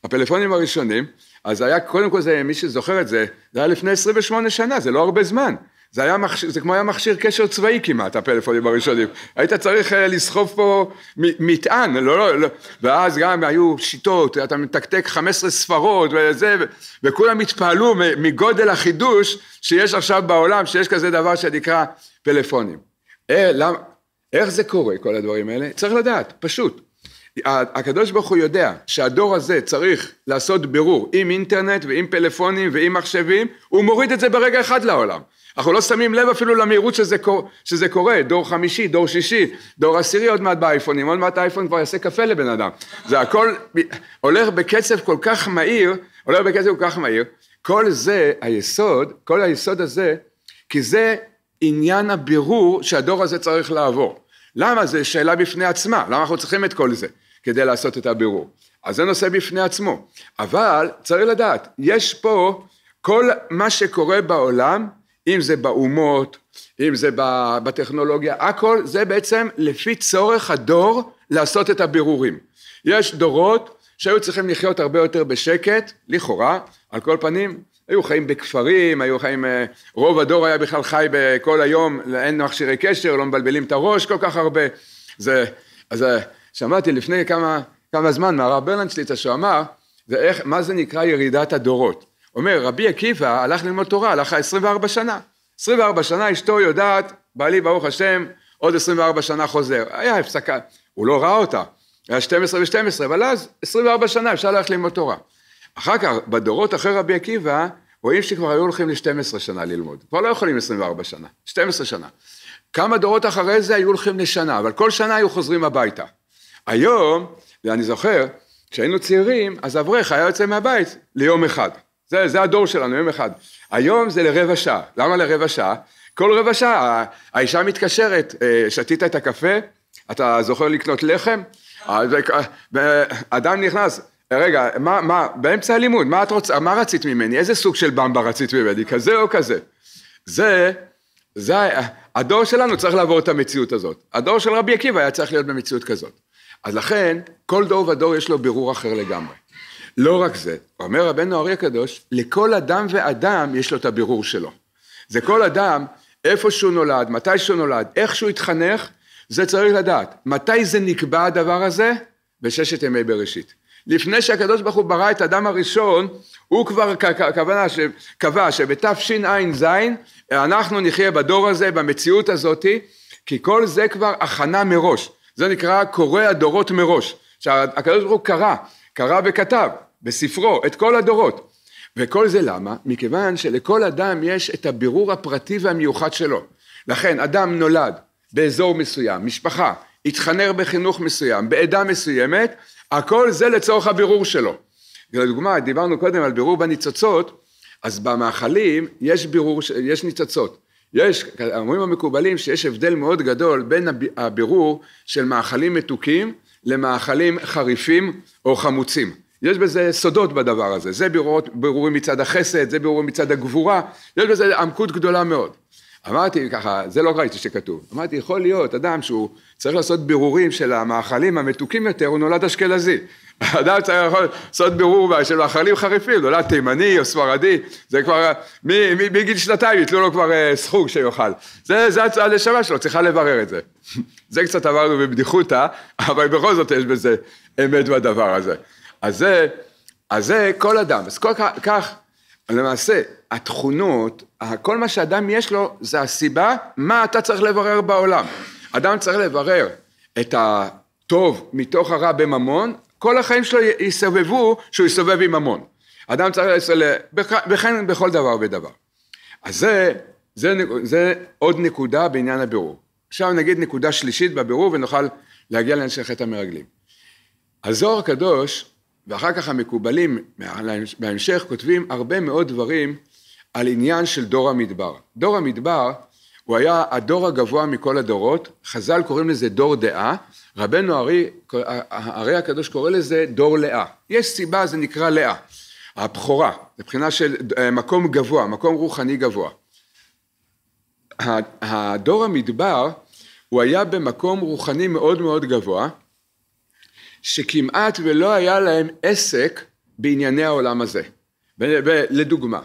הפלאפונים הראשונים, אז היה קודם כל זה, מי שזוכר את זה, זה היה לפני 28 שנה, זה לא הרבה זמן. זה, היה מכש... זה כמו היה מכשיר קשר צבאי כמעט, הפלאפונים הראשונים. היית צריך uh, לסחוב פה מ- מטען, לא, לא, לא. ואז גם היו שיטות, אתה מתקתק 15 ספרות וזה, ו- וכולם התפעלו מגודל החידוש שיש עכשיו בעולם, שיש כזה דבר שנקרא פלאפונים. אה, למה, איך זה קורה, כל הדברים האלה? צריך לדעת, פשוט. הקדוש ברוך הוא יודע שהדור הזה צריך לעשות בירור עם אינטרנט ועם פלאפונים ועם מחשבים, הוא מוריד את זה ברגע אחד לעולם. אנחנו לא שמים לב אפילו למהירות שזה, קור... שזה קורה, דור חמישי, דור שישי, דור עשירי עוד מעט באייפונים, עוד מעט האייפון כבר יעשה קפה לבן אדם. זה הכל הולך בקצב כל כך מהיר, הולך בקצב כל כך מהיר, כל זה היסוד, כל היסוד הזה, כי זה עניין הבירור שהדור הזה צריך לעבור. למה? זה שאלה בפני עצמה, למה אנחנו צריכים את כל זה כדי לעשות את הבירור? אז זה נושא בפני עצמו. אבל צריך לדעת, יש פה כל מה שקורה בעולם, אם זה באומות, אם זה בטכנולוגיה, הכל זה בעצם לפי צורך הדור לעשות את הבירורים. יש דורות שהיו צריכים לחיות הרבה יותר בשקט, לכאורה, על כל פנים, היו חיים בכפרים, היו חיים, אה, רוב הדור היה בכלל חי בכל היום, אין מכשירי קשר, לא מבלבלים את הראש כל כך הרבה. זה, אז אה, שמעתי לפני כמה, כמה זמן מהרב ברלנדשליטה שהוא אמר, זה איך, מה זה נקרא ירידת הדורות. אומר, רבי עקיבא הלך ללמוד תורה, הלך 24 שנה. 24 שנה אשתו יודעת, בעלי ברוך השם, עוד 24 שנה חוזר. היה הפסקה, הוא לא ראה אותה. היה 12 ו-12, אבל אז 24 שנה אפשר ללכת ללמוד תורה. אחר כך, בדורות אחרי רבי עקיבא, רואים שכבר היו הולכים ל-12 שנה ללמוד. כבר לא יכולים 24 שנה, 12 שנה. כמה דורות אחרי זה היו הולכים לשנה, אבל כל שנה היו חוזרים הביתה. היום, ואני זוכר, כשהיינו צעירים, אז אברך היה יוצא מהבית ליום אחד. זה, זה הדור שלנו, יום אחד. היום זה לרבע שעה. למה לרבע שעה? כל רבע שעה האישה מתקשרת, אה, שתית את הקפה, אתה זוכר לקנות לחם? אה, אדם נכנס, אה, רגע, מה, מה, באמצע הלימוד, מה את רוצה, מה רצית ממני? איזה סוג של במבה רצית ממני? כזה או כזה? זה, זה, הדור שלנו צריך לעבור את המציאות הזאת. הדור של רבי עקיבא היה צריך להיות במציאות כזאת. אז לכן, כל דור ודור יש לו בירור אחר לגמרי. לא רק זה, אומר רבנו אריה הקדוש, לכל אדם ואדם יש לו את הבירור שלו. זה כל אדם, איפה שהוא נולד, מתי שהוא נולד, איך שהוא התחנך, זה צריך לדעת. מתי זה נקבע הדבר הזה? בששת ימי בראשית. לפני שהקדוש ברוך הוא ברא את האדם הראשון, הוא כבר קבע, קבע שבתשע"ז אנחנו נחיה בדור הזה, במציאות הזאתי, כי כל זה כבר הכנה מראש. זה נקרא קורא הדורות מראש. שהקדוש ברוך הוא קרא, קרא וכתב. בספרו, את כל הדורות. וכל זה למה? מכיוון שלכל אדם יש את הבירור הפרטי והמיוחד שלו. לכן אדם נולד באזור מסוים, משפחה, התחנר בחינוך מסוים, בעדה מסוימת, הכל זה לצורך הבירור שלו. לדוגמה, דיברנו קודם על בירור בניצוצות, אז במאכלים יש בירור, יש ניצוצות. יש, אומרים המקובלים שיש הבדל מאוד גדול בין הבירור של מאכלים מתוקים למאכלים חריפים או חמוצים. יש בזה סודות בדבר הזה, זה בירורות, בירורים מצד החסד, זה בירורים מצד הגבורה, יש בזה עמקות גדולה מאוד. אמרתי ככה, זה לא ראיתי שכתוב, אמרתי יכול להיות אדם שהוא צריך לעשות בירורים של המאכלים המתוקים יותר, הוא נולד אשכנזי. אדם צריך לעשות בירור של מאכלים חריפים, נולד תימני או ספרדי, זה כבר, מגיל שנתיים יתנו לו כבר אה, סחוג שיאכל. זה, זה הנשמה שלו, צריכה לברר את זה. זה קצת עברנו בבדיחותא, אבל בכל זאת יש בזה אמת בדבר הזה. אז זה, אז זה כל אדם. אז כל כך, כך למעשה, התכונות, כל מה שאדם יש לו, זה הסיבה מה אתה צריך לברר בעולם. אדם צריך לברר את הטוב מתוך הרע בממון, כל החיים שלו יסובבו שהוא יסובב עם ממון. אדם צריך לסלב, וכן בכל דבר ודבר. אז זה, זה, זה עוד נקודה בעניין הבירור. עכשיו נגיד נקודה שלישית בבירור ונוכל להגיע לאנשי חטא המרגלים. הזוהר הקדוש ואחר כך המקובלים בהמשך כותבים הרבה מאוד דברים על עניין של דור המדבר. דור המדבר הוא היה הדור הגבוה מכל הדורות, חז"ל קוראים לזה דור דעה, רבנו הרי, הרי הקדוש קורא לזה דור לאה. יש סיבה, זה נקרא לאה. הבכורה, מבחינה של אה, מקום גבוה, מקום רוחני גבוה. הדור המדבר הוא היה במקום רוחני מאוד מאוד גבוה, שכמעט ולא היה להם עסק בענייני העולם הזה. לדוגמה,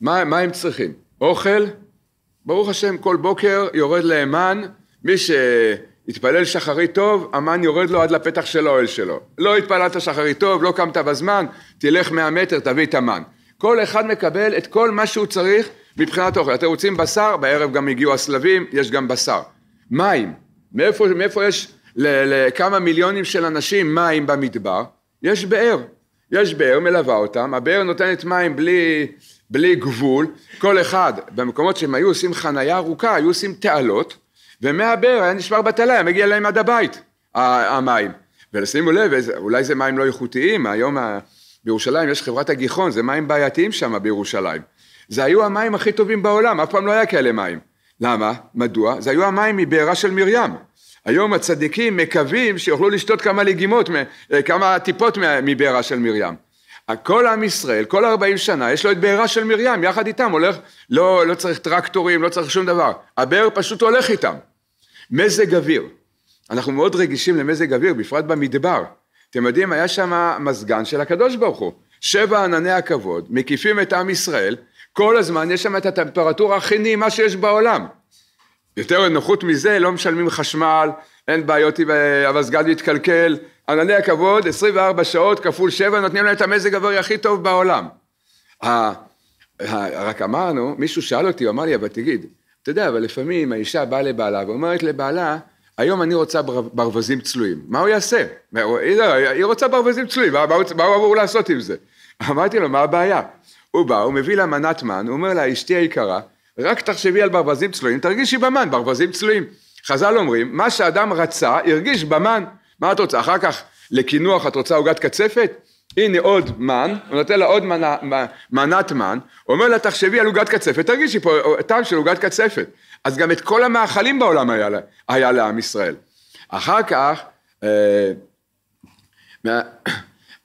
מה, מה הם צריכים? אוכל? ברוך השם, כל בוקר יורד להם מן, מי שהתפלל שחרית טוב, המן יורד לו עד לפתח של האוהל שלו. לא התפללת שחרית טוב, לא קמת בזמן, תלך 100 מטר, תביא את המן. כל אחד מקבל את כל מה שהוא צריך מבחינת אוכל. אתם רוצים בשר? בערב גם הגיעו הסלבים, יש גם בשר. מים, מאיפה, מאיפה יש לכמה מיליונים של אנשים מים במדבר, יש באר, יש באר מלווה אותם, הבאר נותנת מים בלי, בלי גבול, כל אחד במקומות שהם היו עושים חנייה ארוכה היו עושים תעלות ומהבאר היה נשמר בטלה, מגיע להם עד הבית המים. ושימו לב, אולי זה מים לא איכותיים, היום בירושלים יש חברת הגיחון, זה מים בעייתיים שם בירושלים. זה היו המים הכי טובים בעולם, אף פעם לא היה כאלה מים. למה? מדוע? זה היו המים מבארה של מרים. היום הצדיקים מקווים שיוכלו לשתות כמה לגימות, אה, כמה טיפות מבעירה של מרים. כל עם ישראל, כל 40 שנה, יש לו את בעירה של מרים, יחד איתם הולך, לא, לא צריך טרקטורים, לא צריך שום דבר, הבאר פשוט הולך איתם. מזג אוויר, אנחנו מאוד רגישים למזג אוויר, בפרט במדבר. אתם יודעים, היה שם מזגן של הקדוש ברוך הוא. שבע ענני הכבוד, מקיפים את עם ישראל, כל הזמן יש שם את הטמפרטורה הכי נעימה שיש בעולם. יותר נוחות מזה, לא משלמים חשמל, אין בעיות אם המזגן מתקלקל. ענני הכבוד, 24 שעות כפול 7, נותנים להם את המזג האוויר הכי טוב בעולם. רק אמרנו, מישהו שאל אותי, הוא אמר לי, אבל תגיד, אתה יודע, אבל לפעמים האישה באה לבעלה ואומרת לבעלה, היום אני רוצה ברווזים צלויים, מה הוא יעשה? היא רוצה ברווזים צלויים, מה הוא אמור לעשות עם זה? אמרתי לו, מה הבעיה? הוא בא, הוא מביא לה מנת מן, הוא אומר לה, אשתי היקרה, רק תחשבי על ברווזים צלויים, תרגישי במן, ברווזים צלויים. חז"ל אומרים, מה שאדם רצה, הרגיש במן. מה את רוצה? אחר כך לקינוח את רוצה עוגת קצפת? הנה עוד מן, הוא נותן לה עוד מנה, מנת מן, הוא אומר לה תחשבי על עוגת קצפת, תרגישי פה אה, טעם של עוגת קצפת. אז גם את כל המאכלים בעולם היה, לה, היה לעם ישראל. אחר כך, אה,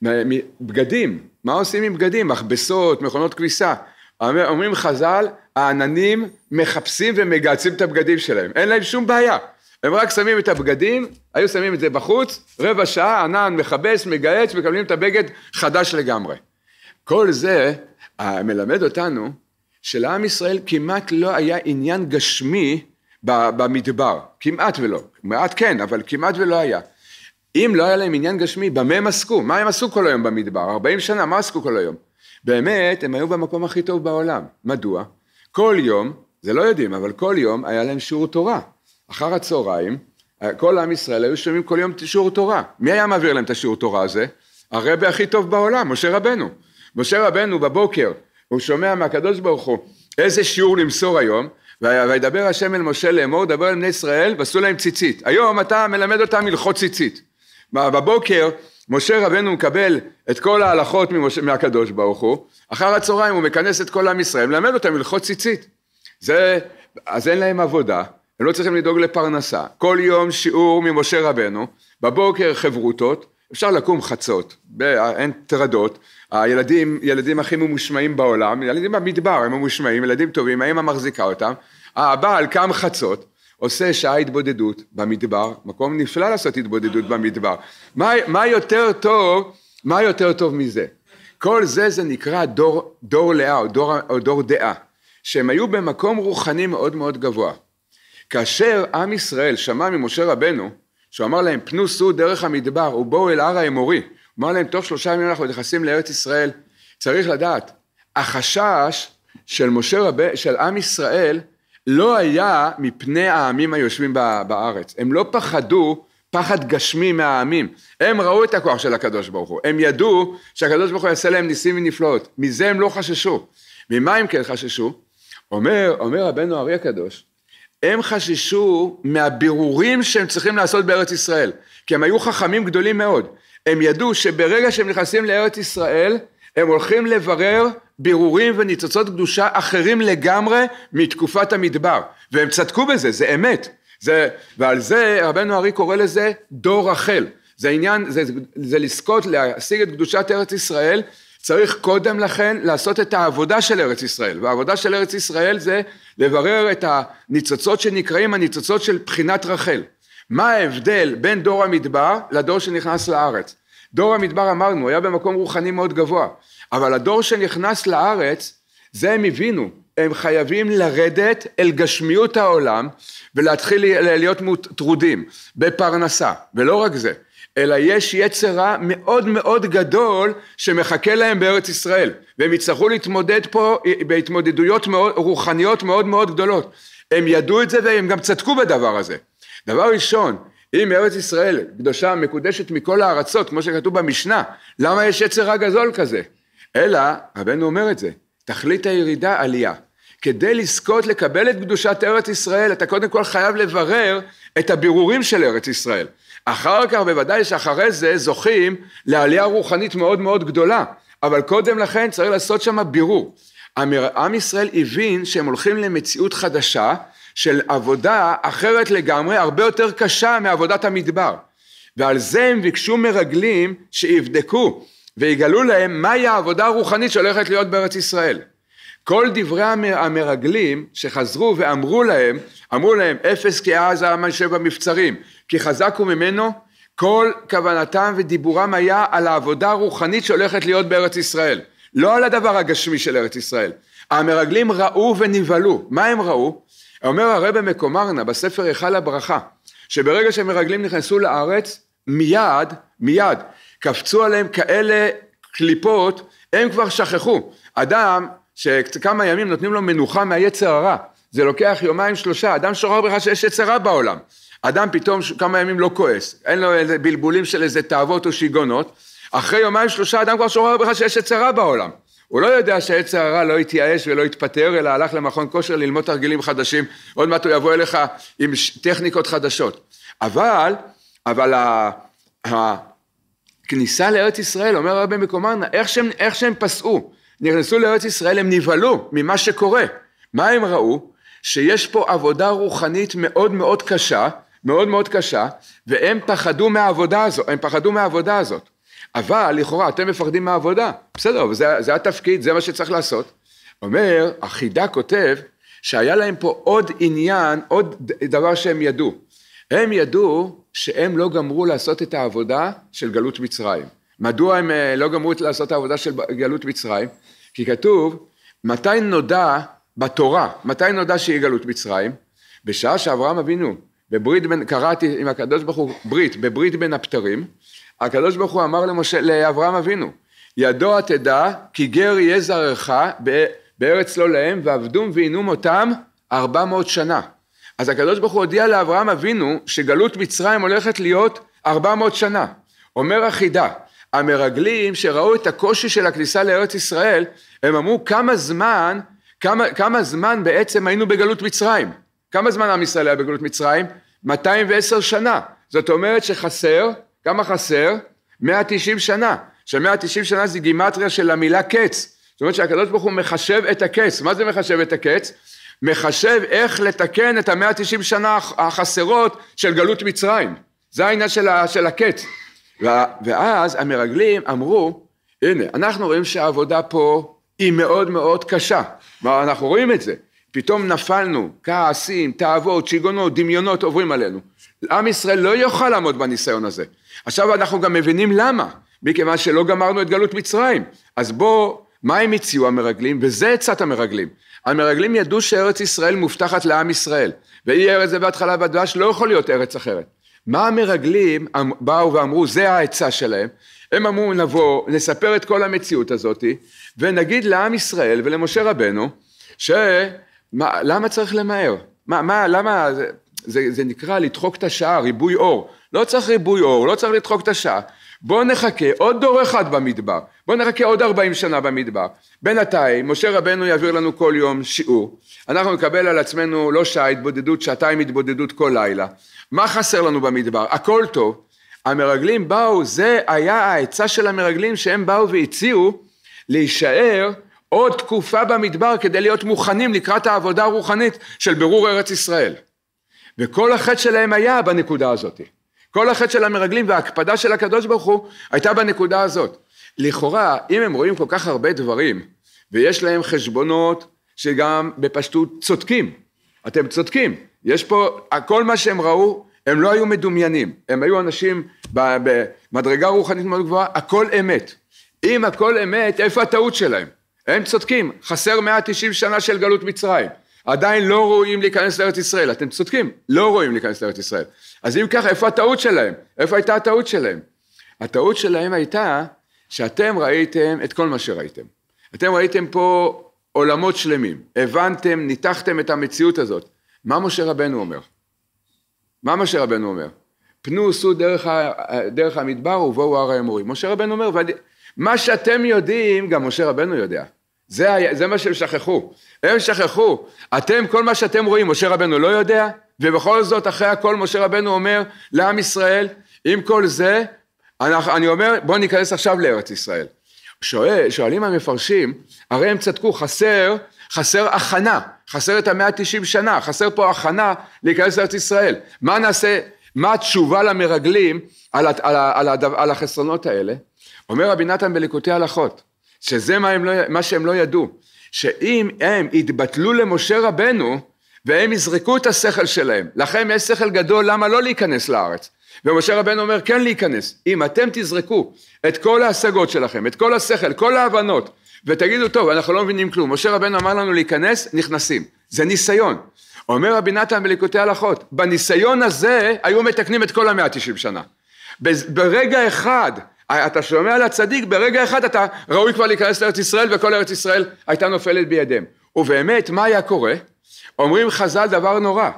בגדים, מה עושים עם בגדים? מכבסות, מכונות כביסה. אומרים חז"ל, העננים מחפשים ומגהצים את הבגדים שלהם, אין להם שום בעיה. הם רק שמים את הבגדים, היו שמים את זה בחוץ, רבע שעה ענן מכבס, מגהץ, מקבלים את הבגד חדש לגמרי. כל זה אה, מלמד אותנו שלעם ישראל כמעט לא היה עניין גשמי במדבר, כמעט ולא, מעט כן, אבל כמעט ולא היה. אם לא היה להם עניין גשמי, במה הם עסקו? מה הם עסקו כל היום במדבר? 40 שנה, מה עסקו כל היום? באמת, הם היו במקום הכי טוב בעולם. מדוע? כל יום, זה לא יודעים, אבל כל יום היה להם שיעור תורה. אחר הצהריים, אה, כל עם ישראל היו שומעים כל יום שיעור תורה. מי היה מעביר להם את השיעור תורה הזה? הרבה הכי טוב בעולם, משה רבנו. משה רבנו בבוקר, הוא שומע מהקדוש ברוך הוא, איזה שיעור למסור היום, וידבר השם אל משה לאמור, דבר אל בני ישראל, ועשו להם ציצית. היום אתה מלמד אותם הלכות ציצית. בבוקר משה רבנו מקבל את כל ההלכות ממש... מהקדוש ברוך הוא, אחר הצהריים הוא מכנס את כל עם ישראל, מלמד אותם הלכות ציצית. זה, אז אין להם עבודה, הם לא צריכים לדאוג לפרנסה. כל יום שיעור ממשה רבנו, בבוקר חברותות, אפשר לקום חצות, אין טרדות, הילדים, ילדים הכי ממושמעים בעולם, ילדים במדבר הם ממושמעים, ילדים טובים, האמא מחזיקה אותם, הבעל קם חצות, עושה שעה התבודדות במדבר, מקום נפלא לעשות התבודדות במדבר. מה, מה יותר טוב, מה יותר טוב מזה? כל זה זה נקרא דור, דור לאה או דור, או דור דעה, שהם היו במקום רוחני מאוד מאוד גבוה. כאשר עם ישראל שמע ממשה רבנו, שהוא אמר להם פנו סעו דרך המדבר ובואו אל הר האמורי, הוא אמר להם תוך שלושה ימים אנחנו נכנסים לארץ ישראל, צריך לדעת, החשש של, משה רב, של עם ישראל לא היה מפני העמים היושבים בארץ. הם לא פחדו פחד גשמי מהעמים. הם ראו את הכוח של הקדוש ברוך הוא. הם ידעו שהקדוש ברוך הוא יעשה להם ניסים ונפלאות. מזה הם לא חששו. ממה הם כן חששו? אומר, אומר רבנו אריה הקדוש, הם חששו מהבירורים שהם צריכים לעשות בארץ ישראל, כי הם היו חכמים גדולים מאוד. הם ידעו שברגע שהם נכנסים לארץ ישראל, הם הולכים לברר בירורים וניצוצות קדושה אחרים לגמרי מתקופת המדבר, והם צדקו בזה, זה אמת, זה, ועל זה רבנו ארי קורא לזה דור רחל, זה עניין, זה, זה לזכות להשיג את קדושת ארץ ישראל, צריך קודם לכן לעשות את העבודה של ארץ ישראל, והעבודה של ארץ ישראל זה לברר את הניצוצות שנקראים הניצוצות של בחינת רחל. מה ההבדל בין דור המדבר לדור שנכנס לארץ? דור המדבר אמרנו, היה במקום רוחני מאוד גבוה, אבל הדור שנכנס לארץ, זה הם הבינו, הם חייבים לרדת אל גשמיות העולם ולהתחיל להיות טרודים בפרנסה, ולא רק זה, אלא יש יצר רע מאוד מאוד גדול שמחכה להם בארץ ישראל, והם יצטרכו להתמודד פה אה, בהתמודדויות מאוד, רוחניות מאוד מאוד גדולות. הם ידעו את זה והם גם צדקו בדבר הזה. דבר ראשון, אם ארץ ישראל קדושה מקודשת מכל הארצות, כמו שכתוב במשנה, למה יש יצר רע גזול כזה? אלא, רבנו אומר את זה, תכלית הירידה עלייה. כדי לזכות לקבל את קדושת ארץ ישראל, אתה קודם כל חייב לברר את הבירורים של ארץ ישראל. אחר כך, בוודאי שאחרי זה זוכים לעלייה רוחנית מאוד מאוד גדולה, אבל קודם לכן צריך לעשות שם בירור. עם ישראל הבין שהם הולכים למציאות חדשה, של עבודה אחרת לגמרי, הרבה יותר קשה מעבודת המדבר. ועל זה הם ביקשו מרגלים שיבדקו ויגלו להם מהי העבודה הרוחנית שהולכת להיות בארץ ישראל. כל דברי המרגלים שחזרו ואמרו להם, אמרו להם אפס כי אז העם יושב במבצרים, כי חזק הוא ממנו, כל כוונתם ודיבורם היה על העבודה הרוחנית שהולכת להיות בארץ ישראל, לא על הדבר הגשמי של ארץ ישראל. המרגלים ראו ונבהלו, מה הם ראו? אומר הרב מקומרנה בספר היכל הברכה, שברגע שמרגלים נכנסו לארץ, מיד, מיד, קפצו עליהם כאלה קליפות, הם כבר שכחו. אדם שכמה ימים נותנים לו מנוחה מהיצר הרע, זה לוקח יומיים שלושה, אדם שורר בכלל שיש יצר רע בעולם. אדם פתאום כמה ימים לא כועס, אין לו איזה בלבולים של איזה תאוות או שיגעונות, אחרי יומיים שלושה אדם כבר שורר בכלל שיש יצר רע בעולם. הוא לא יודע שהעץ הרע לא התייאש ולא התפטר, אלא הלך למכון כושר ללמוד תרגילים חדשים, עוד מעט הוא יבוא אליך עם טכניקות חדשות. אבל, אבל הכניסה לארץ ישראל, אומר הרבה מקומנה, איך שהם, איך שהם פסעו, נכנסו לארץ ישראל, הם נבהלו ממה שקורה. מה הם ראו? שיש פה עבודה רוחנית מאוד מאוד קשה, מאוד מאוד קשה, והם פחדו מהעבודה הזאת, הם פחדו מהעבודה הזאת. אבל לכאורה אתם מפחדים מהעבודה, בסדר, אבל זה, זה התפקיד, זה מה שצריך לעשות. אומר, החידה כותב שהיה להם פה עוד עניין, עוד דבר שהם ידעו. הם ידעו שהם לא גמרו לעשות את העבודה של גלות מצרים. מדוע הם אה, לא גמרו לעשות את העבודה של גלות מצרים? כי כתוב, מתי נודע בתורה, מתי נודע שיהיה גלות מצרים? בשעה שאברהם אבינו, בברית בין, קראתי עם הקדוש ברוך הוא ברית, בברית בין הבתרים, הקדוש ברוך הוא אמר למשה, לאברהם אבינו, ידוע תדע כי גר יהיה זרעך בארץ לא להם ועבדום ועינום אותם ארבע מאות שנה. אז הקדוש ברוך הוא הודיע לאברהם אבינו שגלות מצרים הולכת להיות ארבע מאות שנה. אומר החידה, המרגלים שראו את הקושי של הכניסה לארץ ישראל, הם אמרו כמה זמן, כמה, כמה זמן בעצם היינו בגלות מצרים. כמה זמן עם ישראל היה בגלות מצרים? 210 שנה. זאת אומרת שחסר כמה חסר? 190 שנה, ש-190 שנה זה גימטריה של המילה קץ, זאת אומרת שהקדוש ברוך הוא מחשב את הקץ, מה זה מחשב את הקץ? מחשב איך לתקן את המאה ה שנה החסרות של גלות מצרים, זה העניין של, ה- של הקץ, ואז המרגלים אמרו, הנה, אנחנו רואים שהעבודה פה היא מאוד מאוד קשה, אנחנו רואים את זה, פתאום נפלנו, כעסים, תאוות, שיגעונות, דמיונות עוברים עלינו. עם ישראל לא יוכל לעמוד בניסיון הזה. עכשיו אנחנו גם מבינים למה, מכיוון שלא גמרנו את גלות מצרים. אז בוא, מה הם הציעו המרגלים? וזה עצת המרגלים. המרגלים ידעו שארץ ישראל מובטחת לעם ישראל, ואי ארץ זה בהתחלה ודבש לא יכול להיות ארץ אחרת. מה המרגלים אמ-, באו ואמרו, זה העצה שלהם, הם אמרו נבוא, נספר את כל המציאות הזאת, ונגיד לעם ישראל ולמשה רבנו, שלמה צריך למהר? מה, מה, למה, זה, זה נקרא לדחוק את השעה, ריבוי אור. לא צריך ריבוי אור, לא צריך לדחוק את השעה. בואו נחכה עוד דור אחד במדבר, בואו נחכה עוד 40 שנה במדבר. בינתיים, משה רבנו יעביר לנו כל יום שיעור, אנחנו נקבל על עצמנו לא שעה התבודדות, שעתיים התבודדות כל לילה. מה חסר לנו במדבר? הכל טוב. המרגלים באו, זה היה העצה של המרגלים שהם באו והציעו להישאר עוד תקופה במדבר כדי להיות מוכנים לקראת העבודה הרוחנית של בירור ארץ ישראל. וכל החטא שלהם היה בנקודה הזאת. כל החטא של המרגלים וההקפדה של הקדוש ברוך הוא הייתה בנקודה הזאת. לכאורה, אם הם רואים כל כך הרבה דברים, ויש להם חשבונות שגם בפשטות צודקים, אתם צודקים, יש פה, כל מה שהם ראו, הם לא היו מדומיינים, הם היו אנשים במדרגה רוחנית מאוד גבוהה, הכל אמת. אם הכל אמת, איפה הטעות שלהם? הם צודקים, חסר 190 שנה של גלות מצרים. עדיין לא ראויים להיכנס לארץ ישראל, אתם צודקים, לא ראויים להיכנס לארץ ישראל. אז אם ככה, איפה הטעות שלהם? איפה הייתה הטעות שלהם? הטעות שלהם הייתה שאתם ראיתם את כל מה שראיתם. אתם ראיתם פה עולמות שלמים, הבנתם, ניתחתם את המציאות הזאת. מה משה רבנו אומר? מה משה רבנו אומר? פנו סעו דרך, ה, דרך המדבר ובואו הר האמורים. משה רבנו אומר, ואני, מה שאתם יודעים, גם משה רבנו יודע. זה, היה, זה מה שהם שכחו. הם שכחו, אתם, כל מה שאתם רואים, משה רבנו לא יודע, ובכל זאת, אחרי הכל, משה רבנו אומר לעם ישראל, עם כל זה, אנחנו, אני אומר, בואו ניכנס עכשיו לארץ ישראל. שואל, שואלים המפרשים, הרי הם צדקו, חסר, חסר הכנה, חסר את המאה תשעים שנה, חסר פה הכנה להיכנס לארץ ישראל. מה נעשה, מה התשובה למרגלים על, על, על, על, על החסרונות האלה? אומר רבי נתן בליקוטי הלכות, שזה מה, לא, מה שהם לא ידעו, שאם הם יתבטלו למשה רבנו, והם יזרקו את השכל שלהם, לכם יש שכל גדול, למה לא להיכנס לארץ? ומשה רבנו אומר כן להיכנס, אם אתם תזרקו את כל ההשגות שלכם, את כל השכל, כל ההבנות, ותגידו טוב אנחנו לא מבינים כלום, משה רבנו אמר לנו להיכנס, נכנסים, זה ניסיון. אומר רבי נתן בליקוטי הלכות, בניסיון הזה היו מתקנים את כל המאה תשעים שנה. ברגע אחד אה, אתה שומע על הצדיק, ברגע אחד אתה ראוי כבר להיכנס לארץ ישראל וכל ארץ ישראל הייתה נופלת בידיהם. ובאמת, מה היה קורה? אומרים חז"ל דבר נורא.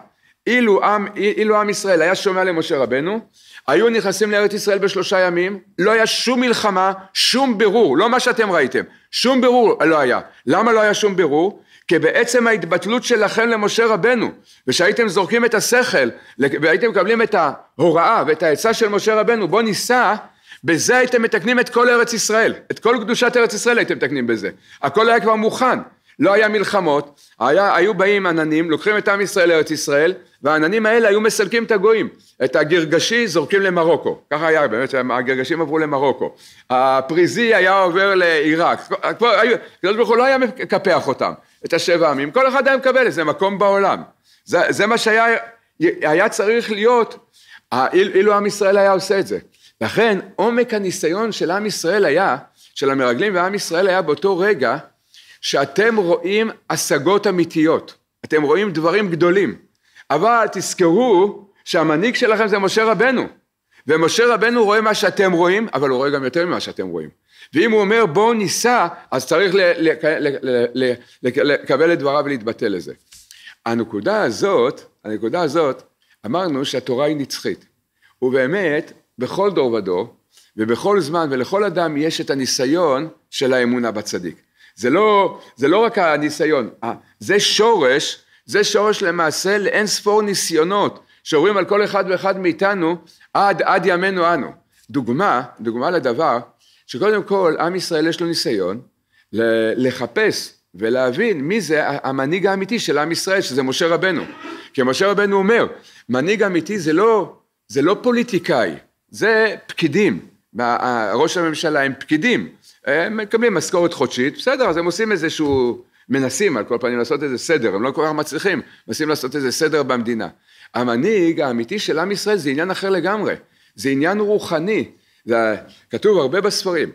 אילו עם, אילו עם ישראל היה שומע למשה רבנו, היו נכנסים לארץ ישראל בשלושה ימים, לא היה שום מלחמה, שום בירור, לא מה שאתם ראיתם, שום בירור לא היה. למה לא היה שום בירור? כי בעצם ההתבטלות שלכם למשה רבנו, ושהייתם זורקים את השכל, והייתם מקבלים את ההוראה ואת העצה של משה רבנו, בוא ניסע בזה הייתם מתקנים את כל ארץ ישראל, את כל קדושת ארץ ישראל הייתם מתקנים בזה. הכל היה כבר מוכן, לא היה מלחמות, היה, היו באים עננים, לוקחים את עם ישראל לארץ ישראל, והעננים האלה היו מסלקים את הגויים. את הגרגשי זורקים למרוקו, ככה היה באמת, הגרגשים עברו למרוקו. הפריזי היה עובר לעיראק, הקדוש ברוך הוא לא היה מקפח אותם, את השבע עמים, כל אחד היה מקבל איזה מקום בעולם. זה, זה מה שהיה היה צריך להיות, אילו עם ישראל היה עושה את זה. לכן עומק הניסיון של עם ישראל היה, של המרגלים ועם ישראל היה באותו רגע שאתם רואים השגות אמיתיות, אתם רואים דברים גדולים, אבל תזכרו שהמנהיג שלכם זה משה רבנו, ומשה רבנו רואה מה שאתם רואים, אבל הוא רואה גם יותר ממה שאתם רואים. ואם הוא אומר בואו ניסע, אז צריך לקבל את דבריו ולהתבטא לזה. הנקודה הזאת, הנקודה הזאת, אמרנו שהתורה היא נצחית. ובאמת, בכל דור ודור, ובכל זמן ולכל אדם יש את הניסיון של האמונה בצדיק. זה לא, זה לא רק הניסיון, אה, זה שורש, זה שורש למעשה לאין ספור ניסיונות שאומרים על כל אחד ואחד מאיתנו עד, עד ימינו אנו. דוגמה, דוגמה לדבר, שקודם כל עם ישראל יש לו ניסיון לחפש ולהבין מי זה המנהיג האמיתי של עם ישראל, שזה משה רבנו. כי משה רבנו אומר, מנהיג אמיתי זה לא, זה לא פוליטיקאי, זה פקידים, אה, ראש הממשלה הם פקידים, הם מקבלים משכורת חודשית, בסדר, אז הם עושים איזשהו, מנסים על כל פנים לעשות איזה סדר, הם לא כל כך מצליחים, מנסים לעשות איזה סדר במדינה. המנהיג האמיתי של עם ישראל זה עניין אחר לגמרי, זה עניין רוחני, זה כתוב הרבה בספרים,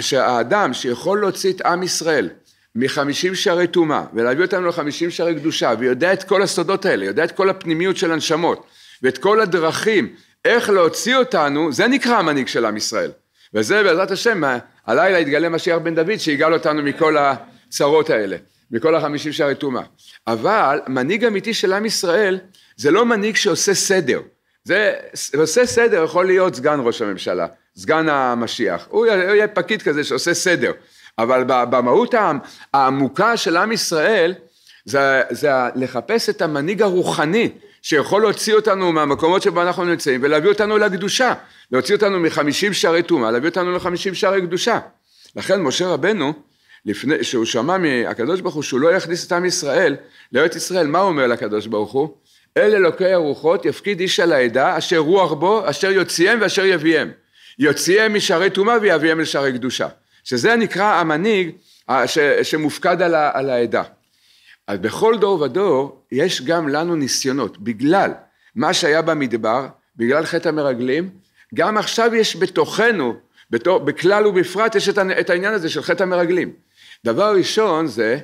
שהאדם שיכול להוציא את עם ישראל מחמישים שערי טומאה ולהביא אותנו לחמישים שערי קדושה ויודע את כל הסודות האלה, יודע את כל הפנימיות של הנשמות ואת כל הדרכים איך להוציא אותנו, זה נקרא המנהיג של עם ישראל. וזה בעזרת השם, הלילה יתגלה משיח בן דוד שיגאל אותנו מכל הצרות האלה, מכל החמישים שערי טומאה. אבל מנהיג אמיתי של עם ישראל זה לא מנהיג שעושה סדר. זה עושה סדר יכול להיות סגן ראש הממשלה, סגן המשיח. הוא יהיה פקיד כזה שעושה סדר. אבל במהות העמוקה של עם ישראל זה, זה לחפש את המנהיג הרוחני שיכול להוציא אותנו מהמקומות שבו אנחנו נמצאים ולהביא אותנו לקדושה, להוציא אותנו מחמישים שערי טומאה, להביא אותנו לחמישים שערי קדושה. לכן משה רבנו, לפני, שהוא שמע מהקדוש ברוך הוא שהוא לא יכניס את עם ישראל לארץ ישראל, מה הוא אומר לקדוש ברוך הוא? אל אלוקי הרוחות יפקיד איש על העדה אשר רוח בו אשר יוציאם ואשר יביאם. יוציאם משערי טומאה ויביאם לשערי קדושה. שזה נקרא המנהיג ש, שמופקד על, על העדה. אז בכל דור ודור יש גם לנו ניסיונות, בגלל מה שהיה במדבר, בגלל חטא המרגלים, גם עכשיו יש בתוכנו, בתור, בכלל ובפרט יש את, את העניין הזה של חטא המרגלים. דבר ראשון זה,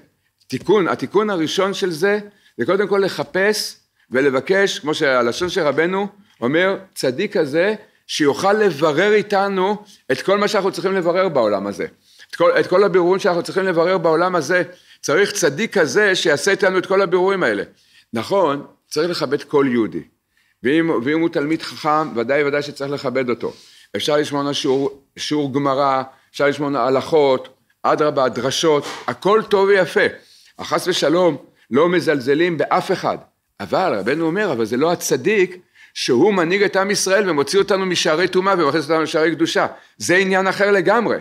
תיקון, התיקון הראשון של זה, זה קודם כל לחפש ולבקש, כמו שהלשון של רבנו אומר, צדיק הזה, שיוכל לברר איתנו את כל מה שאנחנו צריכים לברר בעולם הזה. את כל, את כל הבירורים שאנחנו צריכים לברר בעולם הזה, צריך צדיק כזה שיעשה איתנו את כל הבירורים האלה. נכון, צריך לכבד כל יהודי. ואם, ואם הוא תלמיד חכם, ודאי וודאי שצריך לכבד אותו. אפשר לשמוע על שיעור, שיעור גמרא, אפשר לשמוע על הלכות, אדרבה, דרשות, הכל טוב ויפה. החס ושלום, לא מזלזלים באף אחד. אבל, רבנו אומר, אבל זה לא הצדיק שהוא מנהיג את עם ישראל ומוציא אותנו משערי טומאה ומכניס אותנו משערי קדושה. זה עניין אחר לגמרי.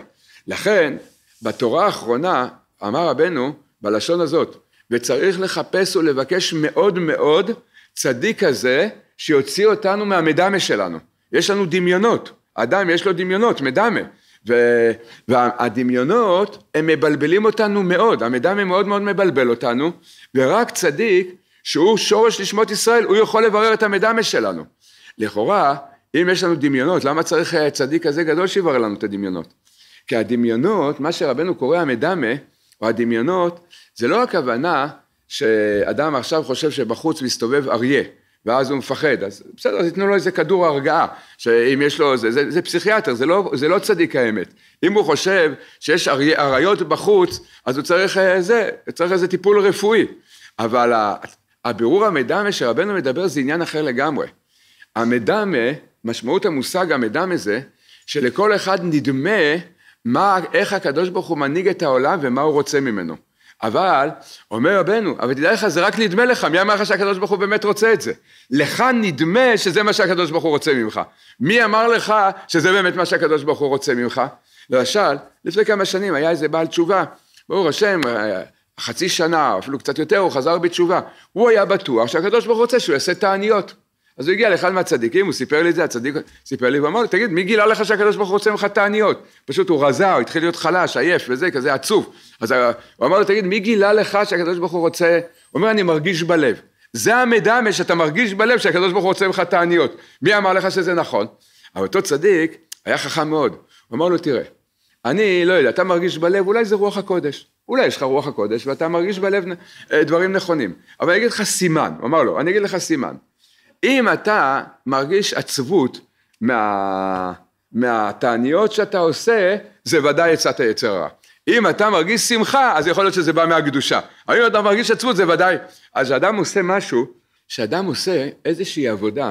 לכן, בתורה האחרונה, אמר רבנו, בלשון הזאת, וצריך לחפש ולבקש מאוד מאוד צדיק כזה שיוציא אותנו מהמדמה שלנו. יש לנו דמיונות, אדם יש לו דמיונות, מדמה, ו- והדמיונות הם מבלבלים אותנו מאוד, המדמה מאוד מאוד מבלבל אותנו, ורק צדיק שהוא שורש לשמות ישראל, הוא יכול לברר את המדמה שלנו. לכאורה, אם יש לנו דמיונות, למה צריך אה, צדיק כזה גדול שיברר לנו את הדמיונות? כי הדמיונות, מה שרבנו קורא המדמה, או הדמיונות, זה לא הכוונה שאדם עכשיו חושב שבחוץ מסתובב אריה, ואז הוא מפחד, אז בסדר, אז ייתנו לו איזה כדור הרגעה, שאם יש לו, זה, זה, זה פסיכיאטר, זה לא, זה לא צדיק האמת. אם הוא חושב שיש אריות בחוץ, אז הוא צריך איזה, אה, צריך איזה טיפול רפואי. אבל הבירור המדמה שרבנו מדבר זה עניין אחר לגמרי. המדמה, משמעות המושג המדמה זה, שלכל אחד נדמה מה, איך הקדוש ברוך הוא מנהיג את העולם ומה הוא רוצה ממנו. אבל, אומר רבנו, אבל תדע לך, זה רק נדמה לך, מי אמר לך שהקדוש ברוך הוא באמת רוצה את זה? לך נדמה שזה מה שהקדוש ברוך הוא רוצה ממך. מי אמר לך שזה באמת מה שהקדוש ברוך הוא רוצה ממך? למשל, לפני כמה שנים היה איזה בעל תשובה, ברור השם, חצי שנה, אפילו קצת יותר, הוא חזר בתשובה. הוא היה בטוח שהקדוש ברוך הוא רוצה שהוא יעשה תעניות. אז הוא הגיע לאחד מהצדיקים, הוא סיפר לי את זה, הצדיק סיפר לי, הוא אמר לי, תגיד, מי גילה לך שהקדוש ברוך הוא רוצה ממך תעניות? פשוט הוא רזה, הוא התחיל להיות חלש, עייף וזה, כזה עצוב. אז הוא אמר לו, תגיד, מי גילה לך שהקדוש ברוך הוא רוצה? הוא אומר, אני מרגיש בלב. זה המדמה שאתה מרגיש בלב שהקדוש ברוך הוא רוצה ממך תעניות. מי אמר לך שזה נכון? אבל אותו צדיק היה חכם מאוד. הוא אמר לו, תראה, אני לא יודע, אתה מרגיש בלב, אולי זה רוח הקודש. אולי יש לך רוח הקודש ואתה מרגיש בלב אה, דברים נכונים. אבל אני אגיד לך סימן, הוא אמר לו, אני אגיד לך סימן. אם אתה מרגיש עצבות מה, מהתעניות שאתה עושה, זה ודאי עצת היצר הרע. אם אתה מרגיש שמחה, אז יכול להיות שזה בא מהקדושה. אבל אם אתה מרגיש עצבות, זה ודאי. אז כשאדם עושה משהו, כשאדם עושה איזושהי עבודה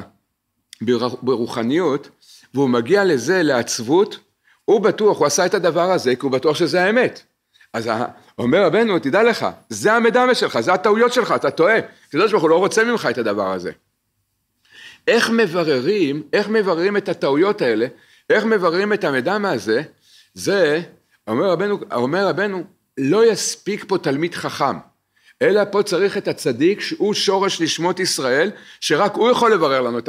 ברוחניות, והוא מגיע לזה, לעצבות, הוא בטוח, הוא עשה את הדבר הזה, כי הוא בטוח שזה האמת. אז אומר רבנו, תדע לך, זה המדמה שלך, זה הטעויות שלך, אתה טועה. הקדוש ברוך הוא לא רוצה ממך את הדבר הזה. איך מבררים, איך מבררים את הטעויות האלה, איך מבררים את המידע מהזה, זה, אומר רבנו, אומר רבנו, לא יספיק פה תלמיד חכם, אלא פה צריך את הצדיק שהוא שורש לשמות ישראל, שרק הוא יכול לברר לנו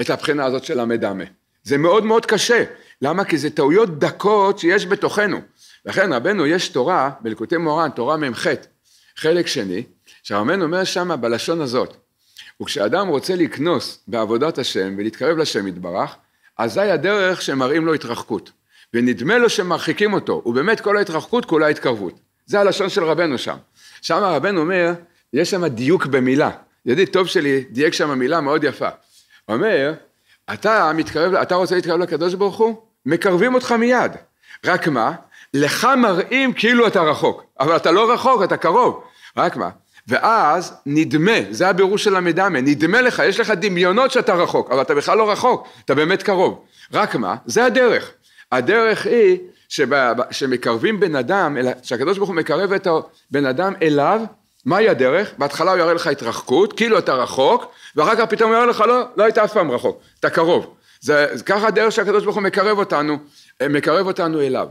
את הבחינה הזאת של המדמה. זה מאוד מאוד קשה, למה? כי זה טעויות דקות שיש בתוכנו. לכן רבנו יש תורה, בלקוטי מורן, תורה מ"ח, חלק שני, שרבנו אומר שם בלשון הזאת, וכשאדם רוצה לקנוס בעבודת השם ולהתקרב לשם יתברך, אזי הדרך שמראים לו התרחקות. ונדמה לו שמרחיקים אותו, ובאמת כל ההתרחקות כולה התקרבות. זה הלשון של רבנו שם. שם הרבנו אומר, יש שם דיוק במילה. ידיד טוב שלי דייק שם מילה מאוד יפה. אומר, אתה מתקרב, אתה רוצה להתקרב לקדוש ברוך הוא? מקרבים אותך מיד. רק מה? לך מראים כאילו אתה רחוק, אבל אתה לא רחוק, אתה קרוב. רק מה? ואז נדמה, זה הבירוש של המדמה, נדמה לך, יש לך דמיונות שאתה רחוק, אבל אתה בכלל לא רחוק, אתה באמת קרוב. רק מה? זה הדרך. הדרך היא שבא, שמקרבים בן אדם, שהקדוש ברוך הוא מקרב את הבן אדם אליו, מהי הדרך? בהתחלה הוא יראה לך התרחקות, כאילו אתה רחוק, ואחר כך פתאום הוא יראה לך, לא, לא היית אף פעם רחוק, אתה קרוב. זה, ככה הדרך שהקדוש ברוך הוא מקרב אותנו, אה, מקרב אותנו אליו.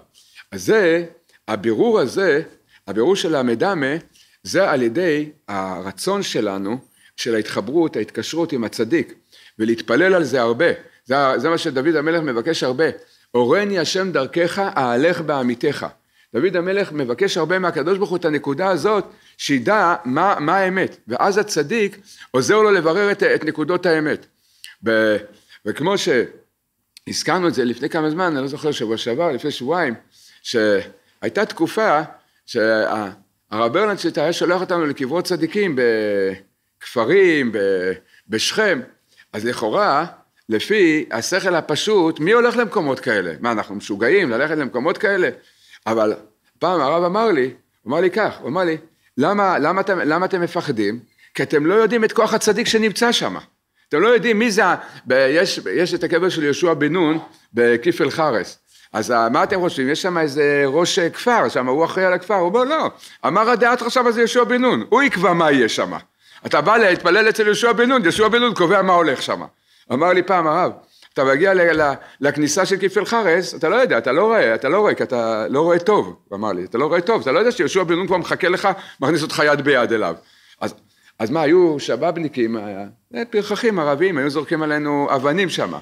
אז זה, הבירור הזה, הבירור של המדמה, זה על ידי הרצון שלנו, של ההתחברות, ההתקשרות עם הצדיק, ולהתפלל על זה הרבה. זה, זה מה שדוד המלך מבקש הרבה. הורני השם דרכך, אהלך בעמיתך. דוד המלך מבקש הרבה מהקדוש ברוך הוא את הנקודה הזאת, שידע מה, מה האמת, ואז הצדיק עוזר לו לברר את, את נקודות האמת. ו, וכמו שהזכרנו את זה לפני כמה זמן, אני לא זוכר שבוע שעבר, לפני שבועיים, שהייתה תקופה שה... הרב ברלנדשטיין היה שולח אותנו לקברות צדיקים בכפרים, בשכם, אז לכאורה, לפי השכל הפשוט, מי הולך למקומות כאלה? מה, אנחנו משוגעים ללכת למקומות כאלה? אבל פעם הרב אמר לי, הוא אמר לי כך, הוא אמר לי, למה, למה, אתם, למה אתם מפחדים? כי אתם לא יודעים את כוח הצדיק שנמצא שם. אתם לא יודעים מי זה, ב, יש, יש את הקבר של יהושע בן נון בכיפל חרס. אז אה, מה אתם חושבים? יש שם איזה ראש אה, כפר, שם הוא אחראי על הכפר, הוא אומר לא, אמר הדעת חשב על זה יהושע בן נון, הוא יקבע מה יהיה שם. אתה בא להתפלל אצל יהושע בן נון, יהושע בן נון קובע מה הולך שם. אמר לי פעם הרב, אתה מגיע לכניסה של כפל חרס, אתה לא יודע, אתה לא רואה, אתה לא רואה, כי אתה לא רואה טוב, הוא אמר לי, אתה לא רואה טוב, אתה לא יודע שיהושע בן נון כבר מחכה לך, מכניס אותך יד ביד אליו. אז, אז מה, היו שבאבניקים, אה, פרחחים ערבים, היו זורקים עלינו אבנים שמה.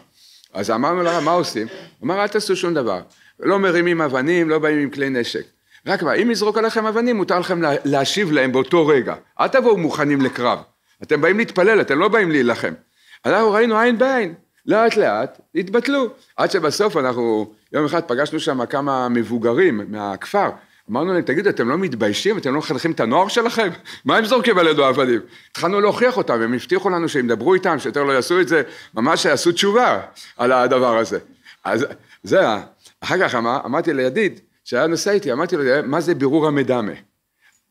אז אמרנו לרב, מה עושים? הוא אמר, אל תעשו שום דבר. לא מרימים אבנים, לא באים עם כלי נשק. רק מה, אם יזרוק עליכם אבנים, מותר לכם להשיב להם באותו רגע. אל תבואו מוכנים לקרב. אתם באים להתפלל, אתם לא באים להילחם. אנחנו ראינו עין בעין. לאט לאט התבטלו. עד שבסוף אנחנו, יום אחד פגשנו שם כמה מבוגרים מהכפר. אמרנו להם, תגידו, אתם לא מתביישים? אתם לא מחנכים את הנוער שלכם? מה הם זורקים עלינו עבדים? התחלנו להוכיח אותם, הם הבטיחו לנו שהם ידברו איתם, שיותר לא יעשו את זה, ממש יעשו תשובה על הדבר הזה. אז זה, היה. אחר כך אמר, אמרתי לידיד, שהיה נוסע איתי, אמרתי לו, מה זה בירור המדמה?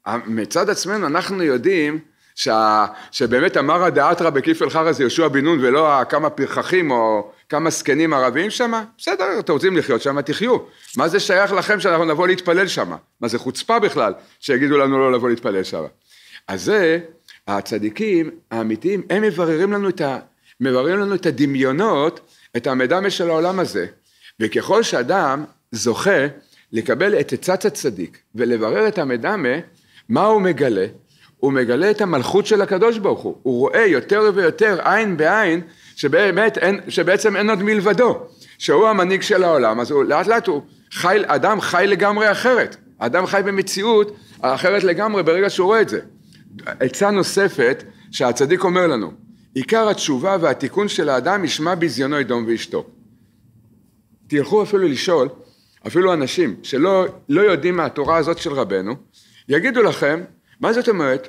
אה, מצד עצמנו אנחנו יודעים שה, שבאמת אמר הדעת רבי כיפל חרא זה יהושע בן נון ולא כמה פרחחים או כמה זקנים ערבים שם? בסדר, אתם רוצים לחיות שם, תחיו. מה זה שייך לכם שאנחנו נבוא להתפלל שם? מה זה חוצפה בכלל, שיגידו לנו לא לבוא להתפלל שם? אז זה, הצדיקים האמיתיים, הם מבררים לנו את, ה, מבררים לנו את הדמיונות, את המידע של העולם הזה. וככל שאדם זוכה לקבל את עצת הצדיק ולברר את המדמה, מה הוא מגלה? הוא מגלה את המלכות של הקדוש ברוך הוא. הוא רואה יותר ויותר עין בעין שבאמת אין, שבעצם אין עוד מלבדו, שהוא המנהיג של העולם, אז הוא לאט לאט הוא חי, אדם חי לגמרי אחרת, אדם חי במציאות אחרת לגמרי ברגע שהוא רואה את זה. עצה נוספת שהצדיק אומר לנו, עיקר התשובה והתיקון של האדם ישמע בזיונו ידום ואשתו. תלכו אפילו לשאול, אפילו אנשים שלא לא יודעים מהתורה הזאת של רבנו, יגידו לכם, מה זאת אומרת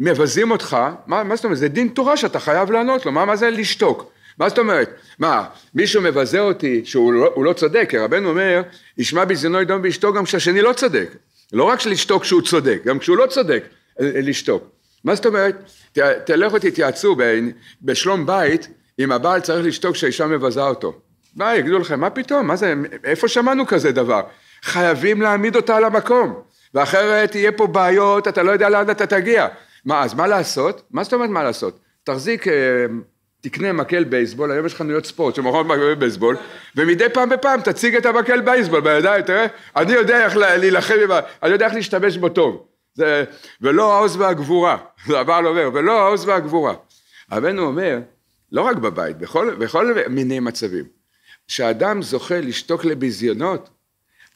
מבזים אותך, מה, מה זאת אומרת, זה דין תורה שאתה חייב לענות לו, מה, מה זה לשתוק? מה זאת אומרת? מה, מישהו מבזה אותי שהוא לא, לא צודק, כי רבנו אומר, ישמע בזינו ידום ואשתו גם כשהשני לא צודק. לא רק שלשתוק כשהוא צודק, גם כשהוא לא צודק, אה, אה, לשתוק. מה זאת אומרת? ת, תלכו תתייעצו בשלום בית, אם הבעל צריך לשתוק כשהאישה מבזה אותו. מה, יגידו לכם, מה פתאום, מה זה, איפה שמענו כזה דבר? חייבים להעמיד אותה על המקום, ואחרת יהיה פה בעיות, אתה לא יודע לאן אתה תגיע. מה, אז מה לעשות? מה זאת אומרת מה לעשות? תחזיק, אה, תקנה מקל בייסבול, היום יש חנויות ספורט שמוכרות מקל בייסבול, ומדי פעם בפעם תציג את המקל בייסבול בידיים, תראה, אני יודע איך להילחם עם ה... אני יודע איך להשתמש בו טוב. זה, ולא העוז והגבורה, זה הבעל אומר, ולא העוז והגבורה. רבנו אומר, לא רק בבית, בכל, בכל מיני מצבים, שאדם זוכה לשתוק לביזיונות,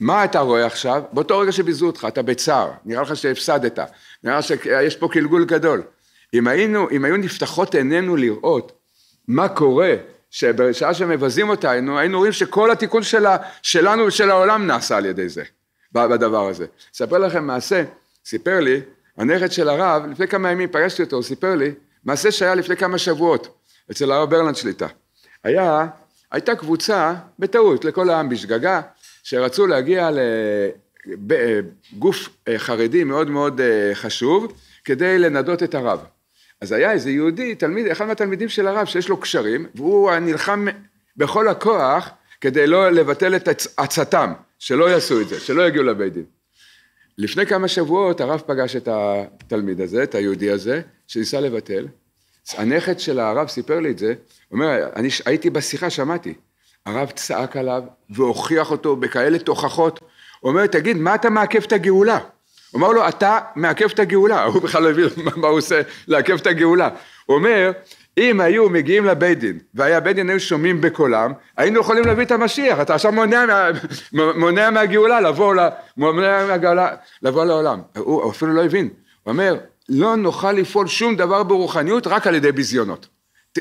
מה אתה רואה עכשיו? באותו רגע שביזו אותך, אתה בצער, נראה לך שהפסדת, נראה לך שיש פה קלגול גדול. אם היינו, אם היו נפתחות עינינו לראות מה קורה שבשעה שמבזים אותנו, היינו רואים שכל התיקון שלה, שלנו ושל העולם נעשה על ידי זה, בדבר הזה. אספר לכם מעשה, סיפר לי, הנכד של הרב, לפני כמה ימים פגשתי אותו, הוא סיפר לי, מעשה שהיה לפני כמה שבועות, אצל הרב ברלנד שליטה. היה, הייתה קבוצה, בטעות, לכל העם בשגגה, שרצו להגיע לגוף אה, אה, חרדי מאוד מאוד אה, חשוב, כדי לנדות את הרב. אז היה איזה יהודי, תלמיד, אחד מהתלמידים של הרב, שיש לו קשרים, והוא נלחם בכל הכוח כדי לא לבטל את עצתם, שלא יעשו את זה, שלא יגיעו לבית דין. לפני כמה שבועות הרב פגש את התלמיד הזה, את היהודי הזה, שניסה לבטל. הנכד של הרב סיפר לי את זה, הוא אומר, אני הייתי בשיחה, שמעתי. הרב צעק עליו והוכיח אותו בכאלה תוכחות. הוא אומר, תגיד, מה אתה מעכב את הגאולה? הוא אמר לו, אתה מעכב את הגאולה. הוא בכלל לא הבין מה הוא עושה לעכב את הגאולה. הוא אומר, אם היו מגיעים לבית דין, והיה בית דין היו שומעים בקולם, היינו יכולים להביא את המשיח, אתה עכשיו מונע, מה, מונע מהגאולה לבוא, מונע מהגאולה לבוא לעולם. הוא אפילו לא הבין, הוא אומר, לא נוכל לפעול שום דבר ברוחניות רק על ידי ביזיונות.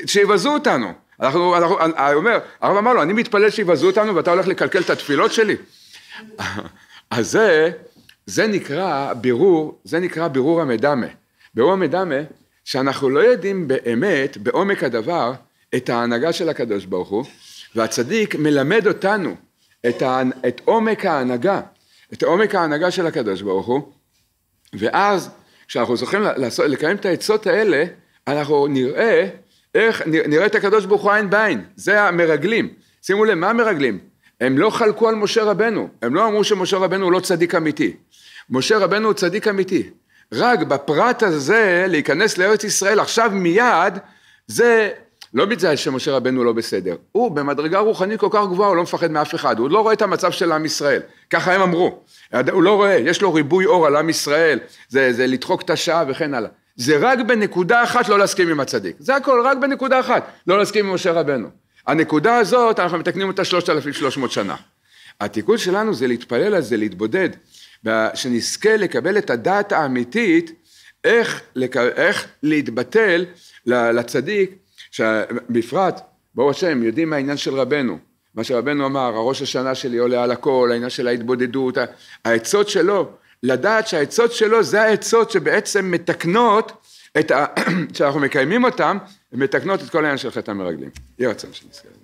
שיבזו אותנו. אנחנו, אנחנו, אני אומר, הרב אמר לו, אני מתפלל שיבזו אותנו ואתה הולך לקלקל את התפילות שלי. אז זה, זה נקרא בירור, זה נקרא בירור המדמה. בירור המדמה, שאנחנו לא יודעים באמת, בעומק הדבר, את ההנהגה של הקדוש ברוך הוא, והצדיק מלמד אותנו את, ה, את עומק ההנהגה, את עומק ההנהגה של הקדוש ברוך הוא, ואז כשאנחנו זוכים לקיים את העצות האלה, אנחנו נראה איך נראה את הקדוש ברוך הוא עין בעין, זה המרגלים. שימו לב, מה המרגלים? הם לא חלקו על משה רבנו, הם לא אמרו שמשה רבנו הוא לא צדיק אמיתי. משה רבנו הוא צדיק אמיתי. רק בפרט הזה, להיכנס לארץ ישראל עכשיו מיד, זה לא בגלל שמשה רבנו לא בסדר. הוא במדרגה רוחנית כל כך גבוהה, הוא לא מפחד מאף אחד. הוא לא רואה את המצב של עם ישראל. ככה הם אמרו. הוא לא רואה, יש לו ריבוי אור על עם ישראל, זה, זה לדחוק את השעה וכן הלאה. זה רק בנקודה אחת לא להסכים עם הצדיק. זה הכל, רק בנקודה אחת, לא להסכים עם משה רבנו. הנקודה הזאת, אנחנו מתקנים אותה 3,300 שנה. התיקון שלנו זה להתפלל על זה, להתבודד, שנזכה לקבל את הדעת האמיתית, איך, איך להתבטל לצדיק, בפרט, ברור השם, יודעים מה העניין של רבנו, מה שרבנו אמר, הראש השנה שלי עולה על הכל, העניין של ההתבודדות, העצות שלו, לדעת שהעצות שלו זה העצות שבעצם מתקנות את ה... שאנחנו מקיימים אותן, מתקנות את כל העניין של חטא המרגלים. יהי רצון שנזכר.